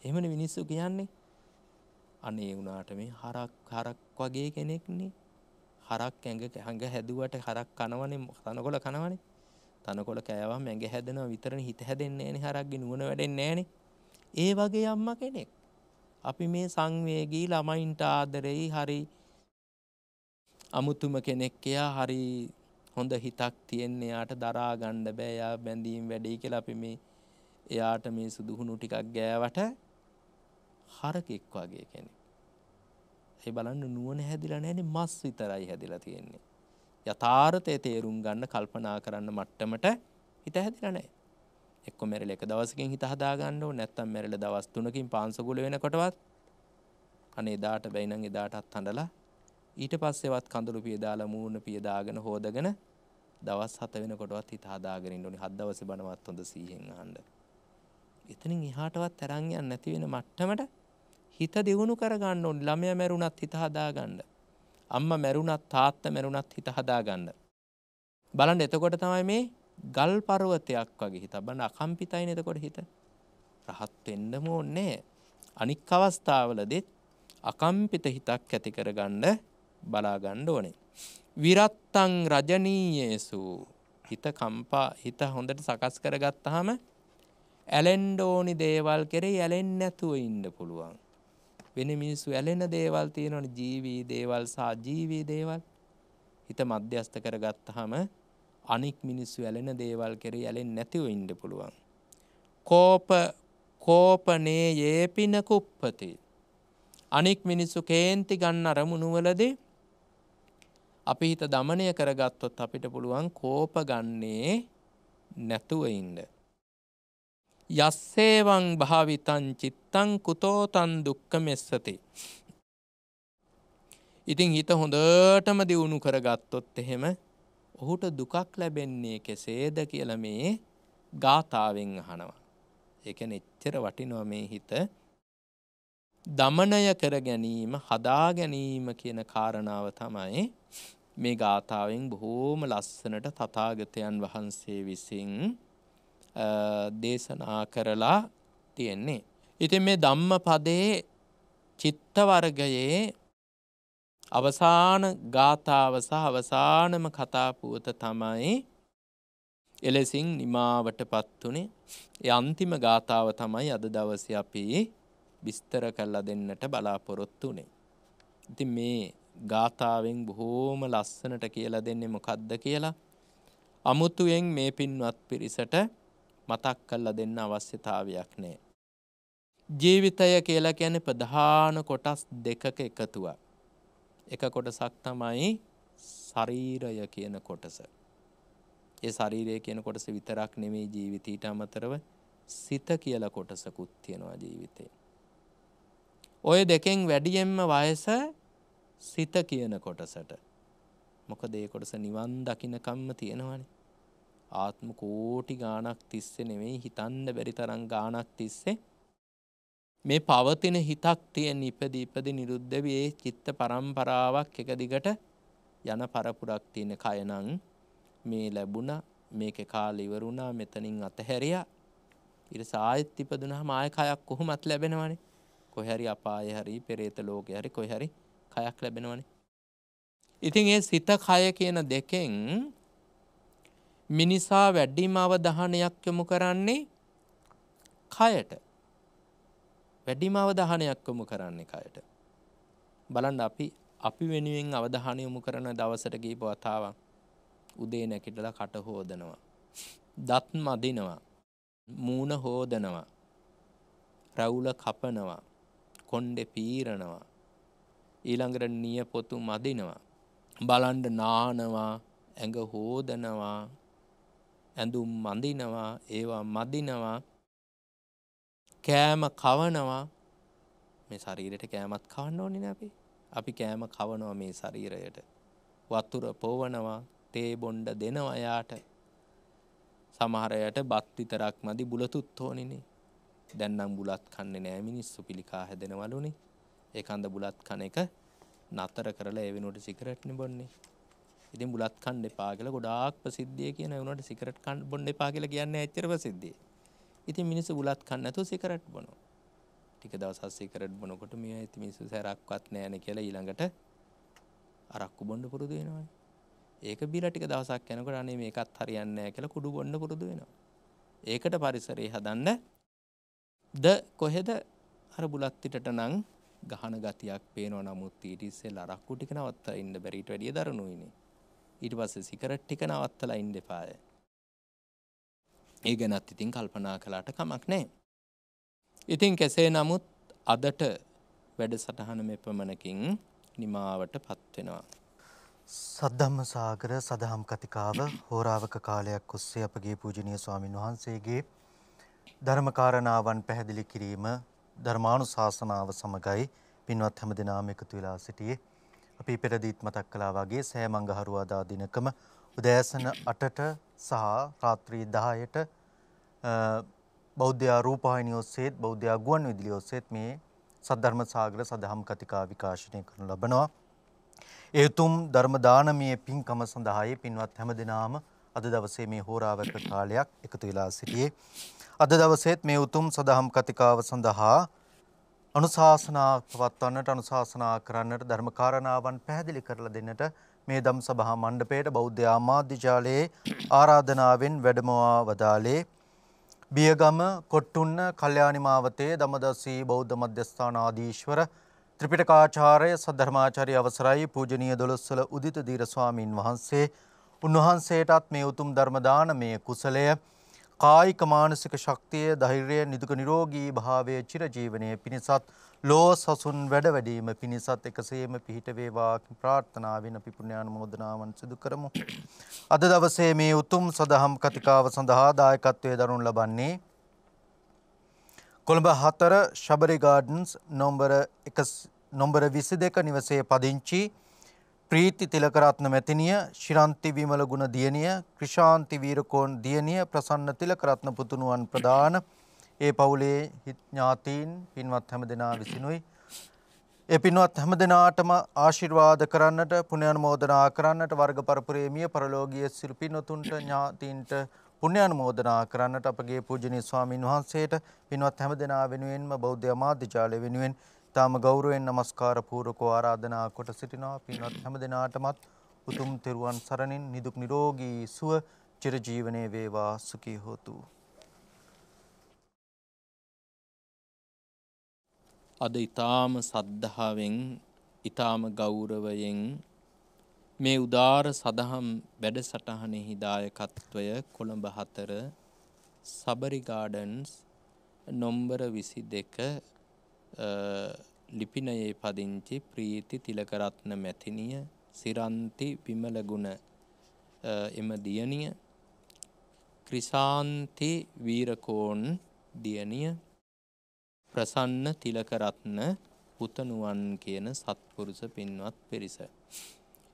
එහෙමනේ මිනිස්සු කියන්නේ. අනේ වුණාට මේ හරක් හරක් වගේ කෙනෙක්නේ. හරක් ඇඟ ඇඟ හැදුවට හරක් කනවනේ තනකොළ කනවනේ. තනකොළ කෑවම ඇඟ හැදෙනවා විතරනේ හිත හැදෙන්නේ නැහනේ හරක්ගේ නුවණ වැඩෙන්නේ නැහනේ. ඒ වගේ අම්මා කෙනෙක්. අපි මේ සංවේගී ළමයින්ට ආදරෙයි හරි අමුතුම කෙනෙක් එයා හරි හොඳ හිතක් තියෙන්නේ එයාට දරා ගන්න බෑ එයා බැඳීම් වැඩි කියලා අපි මේ එයාට මේ සුදුහුණු ටිකක් ගෑවට හරකෙක් වගේ කෙනෙක්. ඒ බලන්න නුවණ හැදිලා නැහැනේ මස් විතරයි හැදිලා තියෙන්නේ. යථාර්ථය තේරුම් ගන්න කල්පනා කරන්න මට්ටමට හිත හැදිලා නැහැ. එක්ක මැරිලා එක දවසකින් හිත හදා ගන්න ඕනේ නැත්නම් මැරිලා දවස් 3කින් පාංශගුල වෙනකොටවත් අනේ එදාට බැයි නම් එදාටත් හඬලා ඊට පස්සේවත් කඳුළු පිය දාලා මූණ පිය දාගෙන හොදගෙන දවස් 7 වෙනකොටවත් හිත හදාගෙන ඉන්න ඕනි. හත් දවසේ බණවත් හොඳ 100න් අහන්න. එතනින් එහාටවත් තරන් යන්නේ නැති වෙන මට්ටමට හිත දියුණු කරගන්න ඕන් ළමය මැරුණත් හිත හදාගන්න. අම්ම මැරුණත් තාත්ත මැරුණත් හිත හදාගන්න. බලන්න එතකොට තමයි මේ ගල් පරුවතයක් වගේ හිත බන්න අකම්පිතයි එතකොට හිත රහත් වෙන්නම ඕන්නේ අනික් අවස්ථාවලදෙත් අකම්පිත හිතක් ඇති කරගන්න බලාගන්න ඕනේ. විරත්තං රජනීයේසු හිත කම්පා හිත හොඳට සකස් කරගත්තාම ඇලෙන්ඩෝනි දේවල් කෙරේ ඇලෙන් නැතුව ඉන්න පුළුවන්. වෙන මිනිස්සු ඇලෙන දේවල් තියෙනවන ජීවී දේවල් සහ ජීවී දේවල් හිත මධ්‍යස්ථ කරගත්තාම අනික් මිනිස්සු ඇලෙන දේවල් කෙරේ ඇලෙන්නේ නැතිව ඉන්න පුළුවන්. කෝප කෝපනේ යේපින කුප්පති. අනික් මිනිස්සු කේන්ති ගන්න අරමුණු වලදී අපි හිත দমনය කරගත්තොත් අපිට පුළුවන් කෝප ගන්නේ නැතුව ඉන්න. යස්සේවං භාවිතං චිත්තං කුතෝතන් දුක්ක මෙස්සති. ඉතිං හිත හොඳටම දියුණු කරගත්තොත් එහෙම ඔහුට දුකක් ලැබෙන්නේ කෙසේද කියල මේ ගාථාවෙන් අහනවා. එකන එච්චර වටිනො මේ හිත දමනය කර ගැනීම හදා ගැනීම කියන කාරණාව තමයි මේ ගාථාවෙන් බොහෝම ලස්සනට තතාගතයන් වහන්සේ විසින් දේශනා කරලා තියෙන්නේ. ඉතින් මේ ධම්ම පදයේ චිත්තවර්ගයේ අවසාන ගාථාව සහ අවසානම කතාපුවත තමයි එලෙසින් නිමාවට පත්වනේ යන්තිම ගාථාව තමයි අද දවස අපි විස්තර කල්ලා දෙන්නට බලාපොරොත්තු වනේ. ඉති මේ ගාථාවෙන් බොහෝම ලස්සනට කියලා දෙන්නේ මොකක්ද කියලා අමුතුයෙන් මේ පින්වත් පිරිසට මතක් කරලා දෙන්න අවශ්‍යතාවයක් නෑ. ජීවිතය කියලා කියන ප්‍රධාන කොටස් දෙකක එකතුවක්. එක කොටසක් තමයි ශරීරය කියන කොටස. ඒ ශරීරය කියන කොටස විතරක් නෙමේ ජීවිතීට අමතරව සිත කියල කොටසකුත් තියෙනවා ජීවිතේ. ඔය දෙකෙන් වැඩියෙන්ම වයස සිත කියන කොටසට. මොක දේ කොටස නිවන් දකිනකම්ම තියෙනවනේ ආත්ම කෝටි ගානක් තිස්සේ නෙවෙයි හිතන්න බැරි තරම් ගානක් තිස්සේ මේ පවතින හිතක් තියෙන ඉපදි ඉපදි නිරුද්ධව ඒ චිත්ත පරම්පරාවක් එක දිගට යන පරපුරක් තියෙන කයනං මේ ලැබුණ මේක කාල ඉවරුණා මෙතනින් අතහැරියා ඊට සායත් ඉපදුනහම ආය කයක් කොහොමත් ලැබෙනවනේ කොහරි අපාය හරි පෙරේත ලෝකේ හරි කොහරි කයක් ලැබෙනවනේ ඉතින් ඒ සිත කය කියන දෙකෙන් මිනිසා වැඩිම අවධානයක් යොමු කරන්නේ කයට. වැඩිම අවධානයක් යොමු කරන්නේ කයට. බලන්න අපි අපි වෙනුවෙන් අවධානය යොමු කරන දවසට ගිහපු වතාවක් උදේ නැගිටලා කට හොදනවා. දත් මදිනවා. මූණ හොදනවා. රවුල කපනවා. කොණ්ඩේ පීරනවා. ඊළඟට නියපොතු මදිනවා. බලන්න නානවා, ඇඟ හොදනවා, ඇඳුම් අඳිනවා ඒවා මදිනවා කෑම කවනවා මේ ශරීරයට කෑමත් කවන්න ඕනේ අපි අපි කෑම කවනවා මේ ශරීරයට වතුර පොවනවා තේ බොණ්ඩ දෙනවා යාට සමහරයට බත් විතරක් මදි බුලතුත් ඕනිනේ දැන් නම් බුලත් කන්නේ නෑ මිනිස්සු පිළිකා හැදෙනවලුනේ ඒ කඳ බුලත් කන එක නතර කරලා ඒ වෙනුවට සිගරට්නේ බොන්නේ ඉතින් බුලත් කන්න එපා කියලා ගොඩාක් ප්‍රසිද්ධිය කියන වුණාට සිගරට් කන්න බොන්න එපා කියලා කියන්නේ ඇත්තට ප්‍රසිද්ධිය. ඉතින් මිනිස්සු බුලත් කන්න නැතුව සිගරට් බොනවා. ටික දවසක් සිගරට් බොනකොට මේ ඇති මිනිස්සු සැරක්වත් නැහැ කියලා ඊළඟට අරක්කු බොන්න පුරුදු වෙනවානේ. ඒක බීලා ටික දවසක් යනකොට අනේ මේකත් හරියන්නේ නැහැ කියලා කුඩු බොන්න පුරුදු වෙනවා. ඒකට පරිසරය හදන්න ද කොහෙද අර බුලත් පිටට නම් ගහන ගතියක් පේනවා නමුත් ඊට ඉස්සෙල්ලා අරක්කු ටික නවත්තා ඉන්න බැරිට වැඩිය දරනුයිනේ. ඊට පස්සේ සිගරට් ටික නවත්තලා ඉන්න එපාය. ඒ ගැනත් ඉතින් කල්පනා කළාට කමක් නැහැ. ඉතින් කෙසේ නමුත් අදට වැඩසටහන මෙපමණකින් නිමාවට පත් වෙනවා. සද්ධම්ම සාගර සදහම් කතිකාව හෝරාවක කාලයක් ඔස්සේ අපගේ පූජනීය ස්වාමින් වහන්සේගේ ධර්මකාරණාවන් පැහැදිලි කිරීම ධර්මානුශාසනාව සමගයි පින්වත් හැමදෙනාම එකතු වෙලා සිටියේ අපි පෙරදීත් මතක් කළා වගේ සෑමංගහරුවාදා දිනකම උදෑසන 8ට සහ රාත්‍රී 10ට බෞද්ධ රූපවාහිනිය ඔස්සේත් බෞද්ධ ගුවන් විදුලිය ඔස්සේත් මේ සද්ධර්ම සාගර සදහම් කතිකා විකාශනය කරනු ලබනවා. ඒ උතුම් ධර්ම දානමය පින්කම සඳහායි පින්වත් හැමදෙනාම අද දවසේ මේ හෝරාවක කාලයක් එකතු වෙලා සිටියේ. අද දවසේත් මේ උතුම් සදහම් කතිකාව සඳහා අනුශාසනා පවත්වන්නට අනුශාසනා කරන්නට ධර්මකාරණාවන් පැහැදිලි කරලා දෙන්නට මේ දම් සභහා මණ්ඩපයට බෞද්ධ ආමාධ්‍යජාලයේ ආරාධනාවෙන් වැඩමවා වදාලේ බියගම කොට්ටුන්න කල්්‍යයානිමාවතේ දමදස්සී බෞද්ධ මධ්‍යස්ථානාදීශ්වර ත්‍රිපිටකාචාරය සද්ධර්මාචරය අවසරයි පූජනීය දොළොස්සල උදිත දීරස්වාමීන් වහන්සේ උන්වහන්සේටත් මේ උතුම් ධර්මදාන මේ කුසලය කායික මානසික ශක්තිය ධෛර්යය නිදුක නිරෝගී භාවය චිරජීවනය පිණිසත් ලෝ සසුන් වැඩවැඩීම පිණිසත් එකසේම පිහිට වේවා ප්‍රාර්ථනාවෙන් අපි පුණ්‍යානුමෝදනාවන් සිදු කරමු. අද දවසේ මේ උතුම් සදහම් කතිකාව සඳහා දායකත්වයේ දරනු ලබන්නේ Colombo 4 Shabari gardens number 1 number 22 නිවසේ පදිංචි ප්‍රීති තිලකරත්න මැතිනිය, ශිරන්ති විමල ගුණ දියණිය, ක්‍රිෂාන්ති වීරකෝන් දියණිය, ප්‍රසන්න තිලකරත්න පුතුණුවන් ප්‍රදාන ඒ පවුලේ ඥාතීන් පින්වත් හැමදෙනා විසිනුයි. ඒ පින්වත් හැමදෙනාටම ආශිර්වාද කරන්නට, පුණ්‍යානුමෝදනා කරන්නට වර්ග පරපුරේ මිය පරලෝකීය සිරු පින්වතුන්ට ඥාතීන්ට පුණ්‍යානුමෝදනා කරන්නට අපගේ පූජනීය ස්වාමින් වහන්සේට පින්වත් හැමදෙනා වෙනුවෙන්ම බෞද්ධ අමාත්‍යාලය වෙනුවෙන් ඉතාම ගෞරවයෙන් নমස්කාර පූර්වකව ආරාධනා කොට සිටිනවා පින්වත් හැම දිනාටමත් උතුම් තෙරුවන් සරණින් නිදුක් නිරෝගී සුව චිරජීවනයේ වේවා සුඛී හෝතු අද ඊ타ම සද්ධාවෙන් ඊ타ම ගෞරවයෙන් මේ උදාර සදහම් වැඩසටහනෙහි දායකත්වය කොළඹ 4 සබරි ගාඩන්ස් නොම්බර 22 ලිපිනයේ පදිංචි ප්‍රීති තිලකරත්න මැතිණිය සිරන්ති විමලගුණ එම දියණිය ක්‍රිසාන්ති වීරකෝන් දියණිය ප්‍රසන්න තිලකරත්න පුතණුවන් කියන සත්පුරුෂ පින්වත් පිරිස.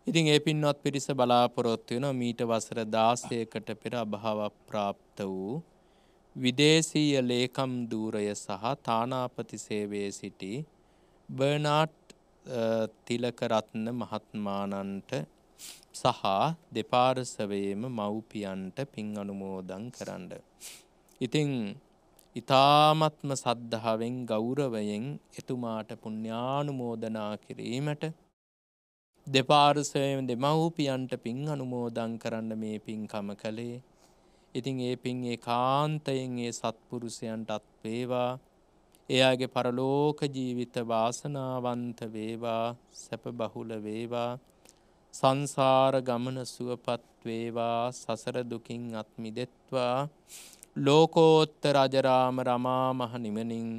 ඉතින් ඒ පින්වත් පිරිස බලාපොරොත්තු වෙන මීට වසර 16කට පෙර අභාව ප්‍රාප්ත වූ විදේශීය ලේකම් ධූරය සහ තානාපති සේවයේ සිටි බර්නාඩ් තිලකරත්න මහත්මාණන්ට සහ දෙපාර්සවයේම මව්පියන්ට පින් අනුමෝදන් කරන්න. ඉතින් ඉතාමත්ම සද්ධාවෙන් ගෞරවයෙන් එතුමාට පුණ්‍යානුමෝදනා කිරීමට දෙපාර්සවයෙන් දෙමව්පියන්ට පින් අනුමෝදන් කරන්න මේ පින්කම කළේ ඉතින් ඒ පින් ඒ කාන්තයෙන් ඒ සත්පුරුෂයන්ට අත් වේවා එයාගේ පරලෝක ජීවිත වාසනාවන්ත වේවා සැප බහුල වේවා සංසාර ගමන සුවපත් වේවා සසර දුකින් අත් මිදෙත්වා ලෝකෝත්තර රජරාම රමා මහ නිමනින්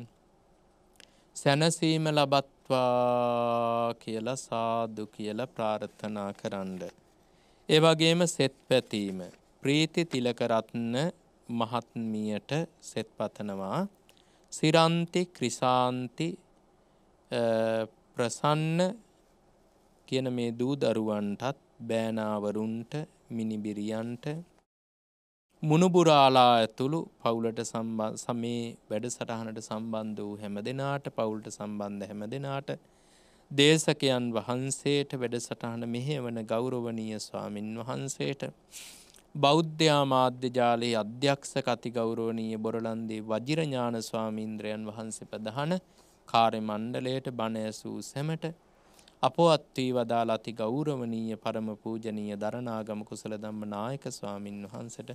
සැනසීම ලබත්වා කියලා සාදු කියලා ප්‍රාර්ථනා කරන්න. ඒ වගේම සෙත් පැතීම ප්‍රීති තිලකරත්න මහත්මියට සෙත් පතනවා සිරන්ති ක්‍රිසාන්ති ප්‍රසන්න කියන මේ දූ දරුවන්ටත් බෑනාවරුන්ට මිනිබිරියන්ට මුණුබුරාලා ඇතුළු පවුලට සමේ වැඩසටහනට සම්බන්ධ වූ හැම දෙනාට පවුලට සම්බන්ධ හැම දෙනාට දේශකයන් වහන්සේට වැඩසටහන මෙහෙවන ගෞරවනීය ස්වාමින් වහන්සේට බෞද්ධයා මාධ්‍ය ජාලයේ අධ්‍යක්ෂ කතිගෞරවනීය බොරලන්දේ වජිරඥාන ස්වාමීන්ද්‍රයන් වහන්සේ ප්‍රධාන කාර්ය මණ්ඩලයට බණ ඇසූ සැමට අපවත් වී වදාළ අති ගෞරවනීය පරම පූජනීය දරණාගම කුසල ධම්ම නායක ස්වාමින් වහන්සේට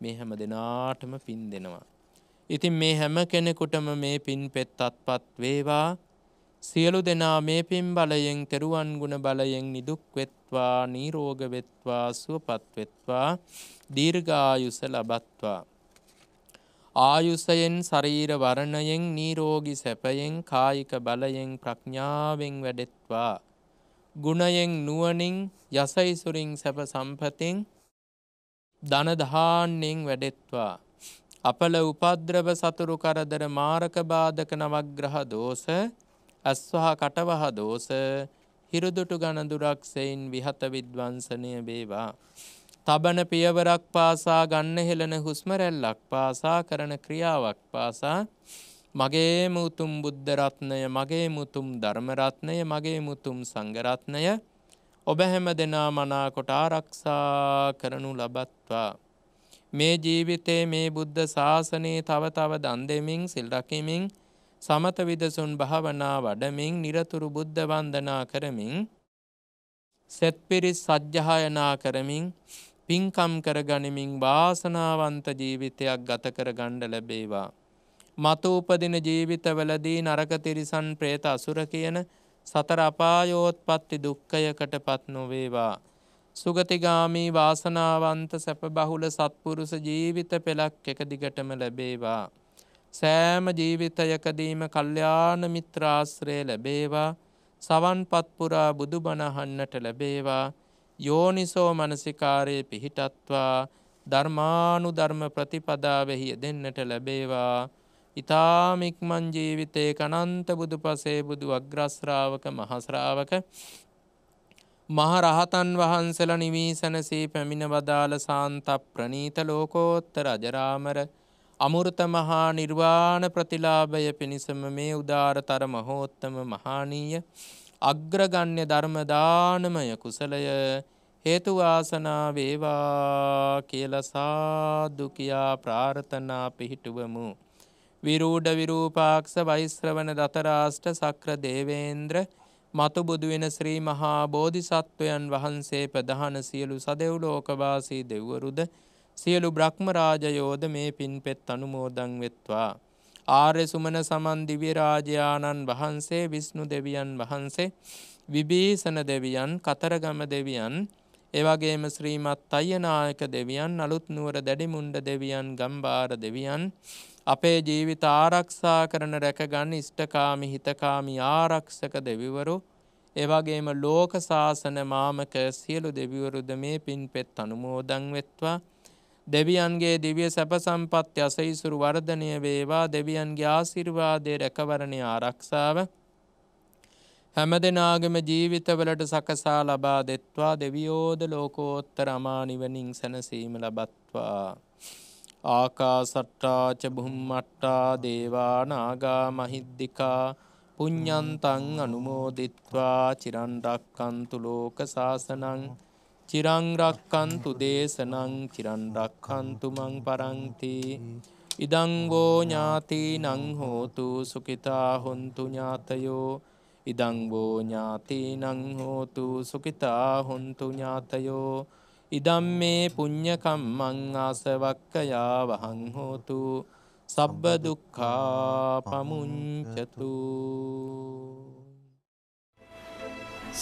මේ හැම දිනාටම පින් දෙනවා. ඉතින් මේ හැම කෙනෙකුටම මේ පින් පෙත් අත්පත් වේවා. සියලු දෙනා මේ පින් බලයෙන් තෙරුවන් ගුණ බලයෙන් නිදුක් වෙත්වා නීරෝග වෙත්වා සුවපත් වෙත්වා දීර්ඝායුෂ ලබත්වා ආයුෂයෙන් ශරීර වරණයෙන් නීරෝගී සැපයෙන් කායික බලයෙන් ප්‍රඥාවෙන් වැඩෙත්වා ගුණයෙන් නුවණින් යසයිසුරින් සැප සම්පතෙන් ධන දාන්නෙන් වැඩෙත්වා අපල උපද්‍රව සතුරු කරදර මාරක බාධක නවග්‍රහ දෝෂ ඇස්වහා කටවහ දෝස හිරුදුටු ගණදුරක් සෙයින් විහත විද්වංශනය වේවා. තබන පියවරක් පාසා ගන්න හෙළන හුස්මරැල්ලක් පාසා කරන ක්‍රියාවක් පාසා මගේ මුතුම් බුද්ධ රත්නය මගේ මුතුම් ධර්ම රත්නය මගේ මුතුම් සංඝ රත්නය ඔබ හැම දෙනා මනා කොට ආරක්ෂා කරනු ලබත්වා මේ ජීවිතේ මේ බුද්ධ ශාසනයේ තව තව දන් දෙමින් සිල් රකිමින් සමත විදසුන් භාවනා වඩමින් නිරතුරු බුද්ධ වන්දනා කරමින් සැත්පිරිස් සජ්්‍යහායනා කරමින් පින්කම් කර ගනිමින් වාසනාවන්ත ජීවිතයක් ගත කර ගණ්ඩ ලැබේවා. මතු උපදින ජීවිතවලදී නරකතිරිසන් ප්‍රේත අසුර කියන සතර අපායෝත්පත්ති දුක්කයකට පත් නොවේවා. සුගතිගාමී වාසනාවන්ත සැප බහුල සත්පුරුස ජීවිත පෙළක් එක දිගටම ලැබේවා. සෑම ජීවිතයකදීම කල්්‍යාන මිත්‍රාශ්‍රය ලැබේවා සවන් පත්පුරා බුදුබණහන්නට ලැබේවා යෝනිසෝ මනසිකාරයේ පිහිටත්වා ධර්මානු ධර්ම ප්‍රතිපදාවෙහි දෙන්නට ලැබේවා ඉතාමික්මන් ජීවිතයේ කනන්ත බුදු පසේ බුදු අග්‍රස්්‍රාවක මහස්රාවක මහරහතන් වහන්සල නිවී සැනසී පැමිණ වදාළ සාන්ත ප්‍රනීත ලෝකෝත්තර අජරාමර අමුෘතමහා නිර්වාණ ප්‍රතිලාභය පිණිසම මේ උදාරතර මහෝත්තම මහානීය අග්‍රගන්්‍ය ධර්මදානමය කුසලය හේතුවාසනා වේවා කියලසාදු කියා ප්‍රාර්ථනා පිහිටුවමු. විරූඩ විරූපාක්ෂ වෛශ්‍රවන දතරාෂ්ට සක්‍ර දේවේන්ද්‍ර මතු බුදුවෙන ශ්‍රී මහා බෝධිසත්වයන් වහන්සේ ප්‍රධාන සියලු සදෙව්ලෝකවාසී දෙව්වරුද සියලු බ්‍රහ්මරාජයෝද මේ පින්පෙත් අනුමෝදන් වෙත්වා. ආර්ය සුමන සමන් දිව්‍ය රාජයාණන් වහන්සේ විෂ්ණු දෙවියන් වහන්සේ විභීෂණ දෙවියන් කතරගම දෙවියන් එවගේම ශ්‍රීමත් අයනායක දෙවියන් අලුත් නුවර දැඩිමුණ්ඩ දෙවියන් ගම්බාර දෙවියන් අපේ ජීවිත ආරක්ෂා කරන රැකගන්න ඉෂ්ඨකාමි හිතකාමි ආරක්ෂක දෙවිවරු එවගේම ලෝක සාසන මාමක සියලු දෙවිවරුද මේ පින් පෙත් අනුමෝදන් වෙත්වා දෙවියන්ගේ දිවිය සැප සම්පත් යසයිසුරු වර්ධනය වේවා දෙවියන්ගේ ආසිර්වාදය රැකවරණය ආරක්ෂාව හැම දෙනාගම ජීවිතවලට සකසා ලබා දෙත්වා දෙවියෝද ලෝකෝත්තර අමානිවනින් සැනසීම ලබත්වා. ආකාසට්ටාච බුම්මට්ටා දේවානාගා මහිද්දිකා පුඤ්ඥන්තන් අනුමෝදිත්වා චිරන්ඩක්කන්තු ලෝක ශාසනං චිරංරක්කන්තු දේශනං චිරන්රක්කන්තු මං පරංති ඉදංගෝ ඥාති නංහෝතු සුකිතා හොන්තු ඥාතයෝ ඉදංගෝ ඥාති නංහෝතු සුකිතා හොන්තු ඥාතයෝ ඉදම් මේ පුඤ්ඥකම්මං ආසවක්කයා වහං හෝතු සබ්බ දුක්කා පමුංචතු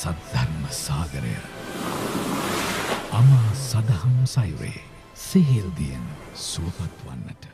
සද්ධර්ම සාගරය අමා සදහම් සයුරේ සෙහෙල්දියෙන් සුවපත් වන්නට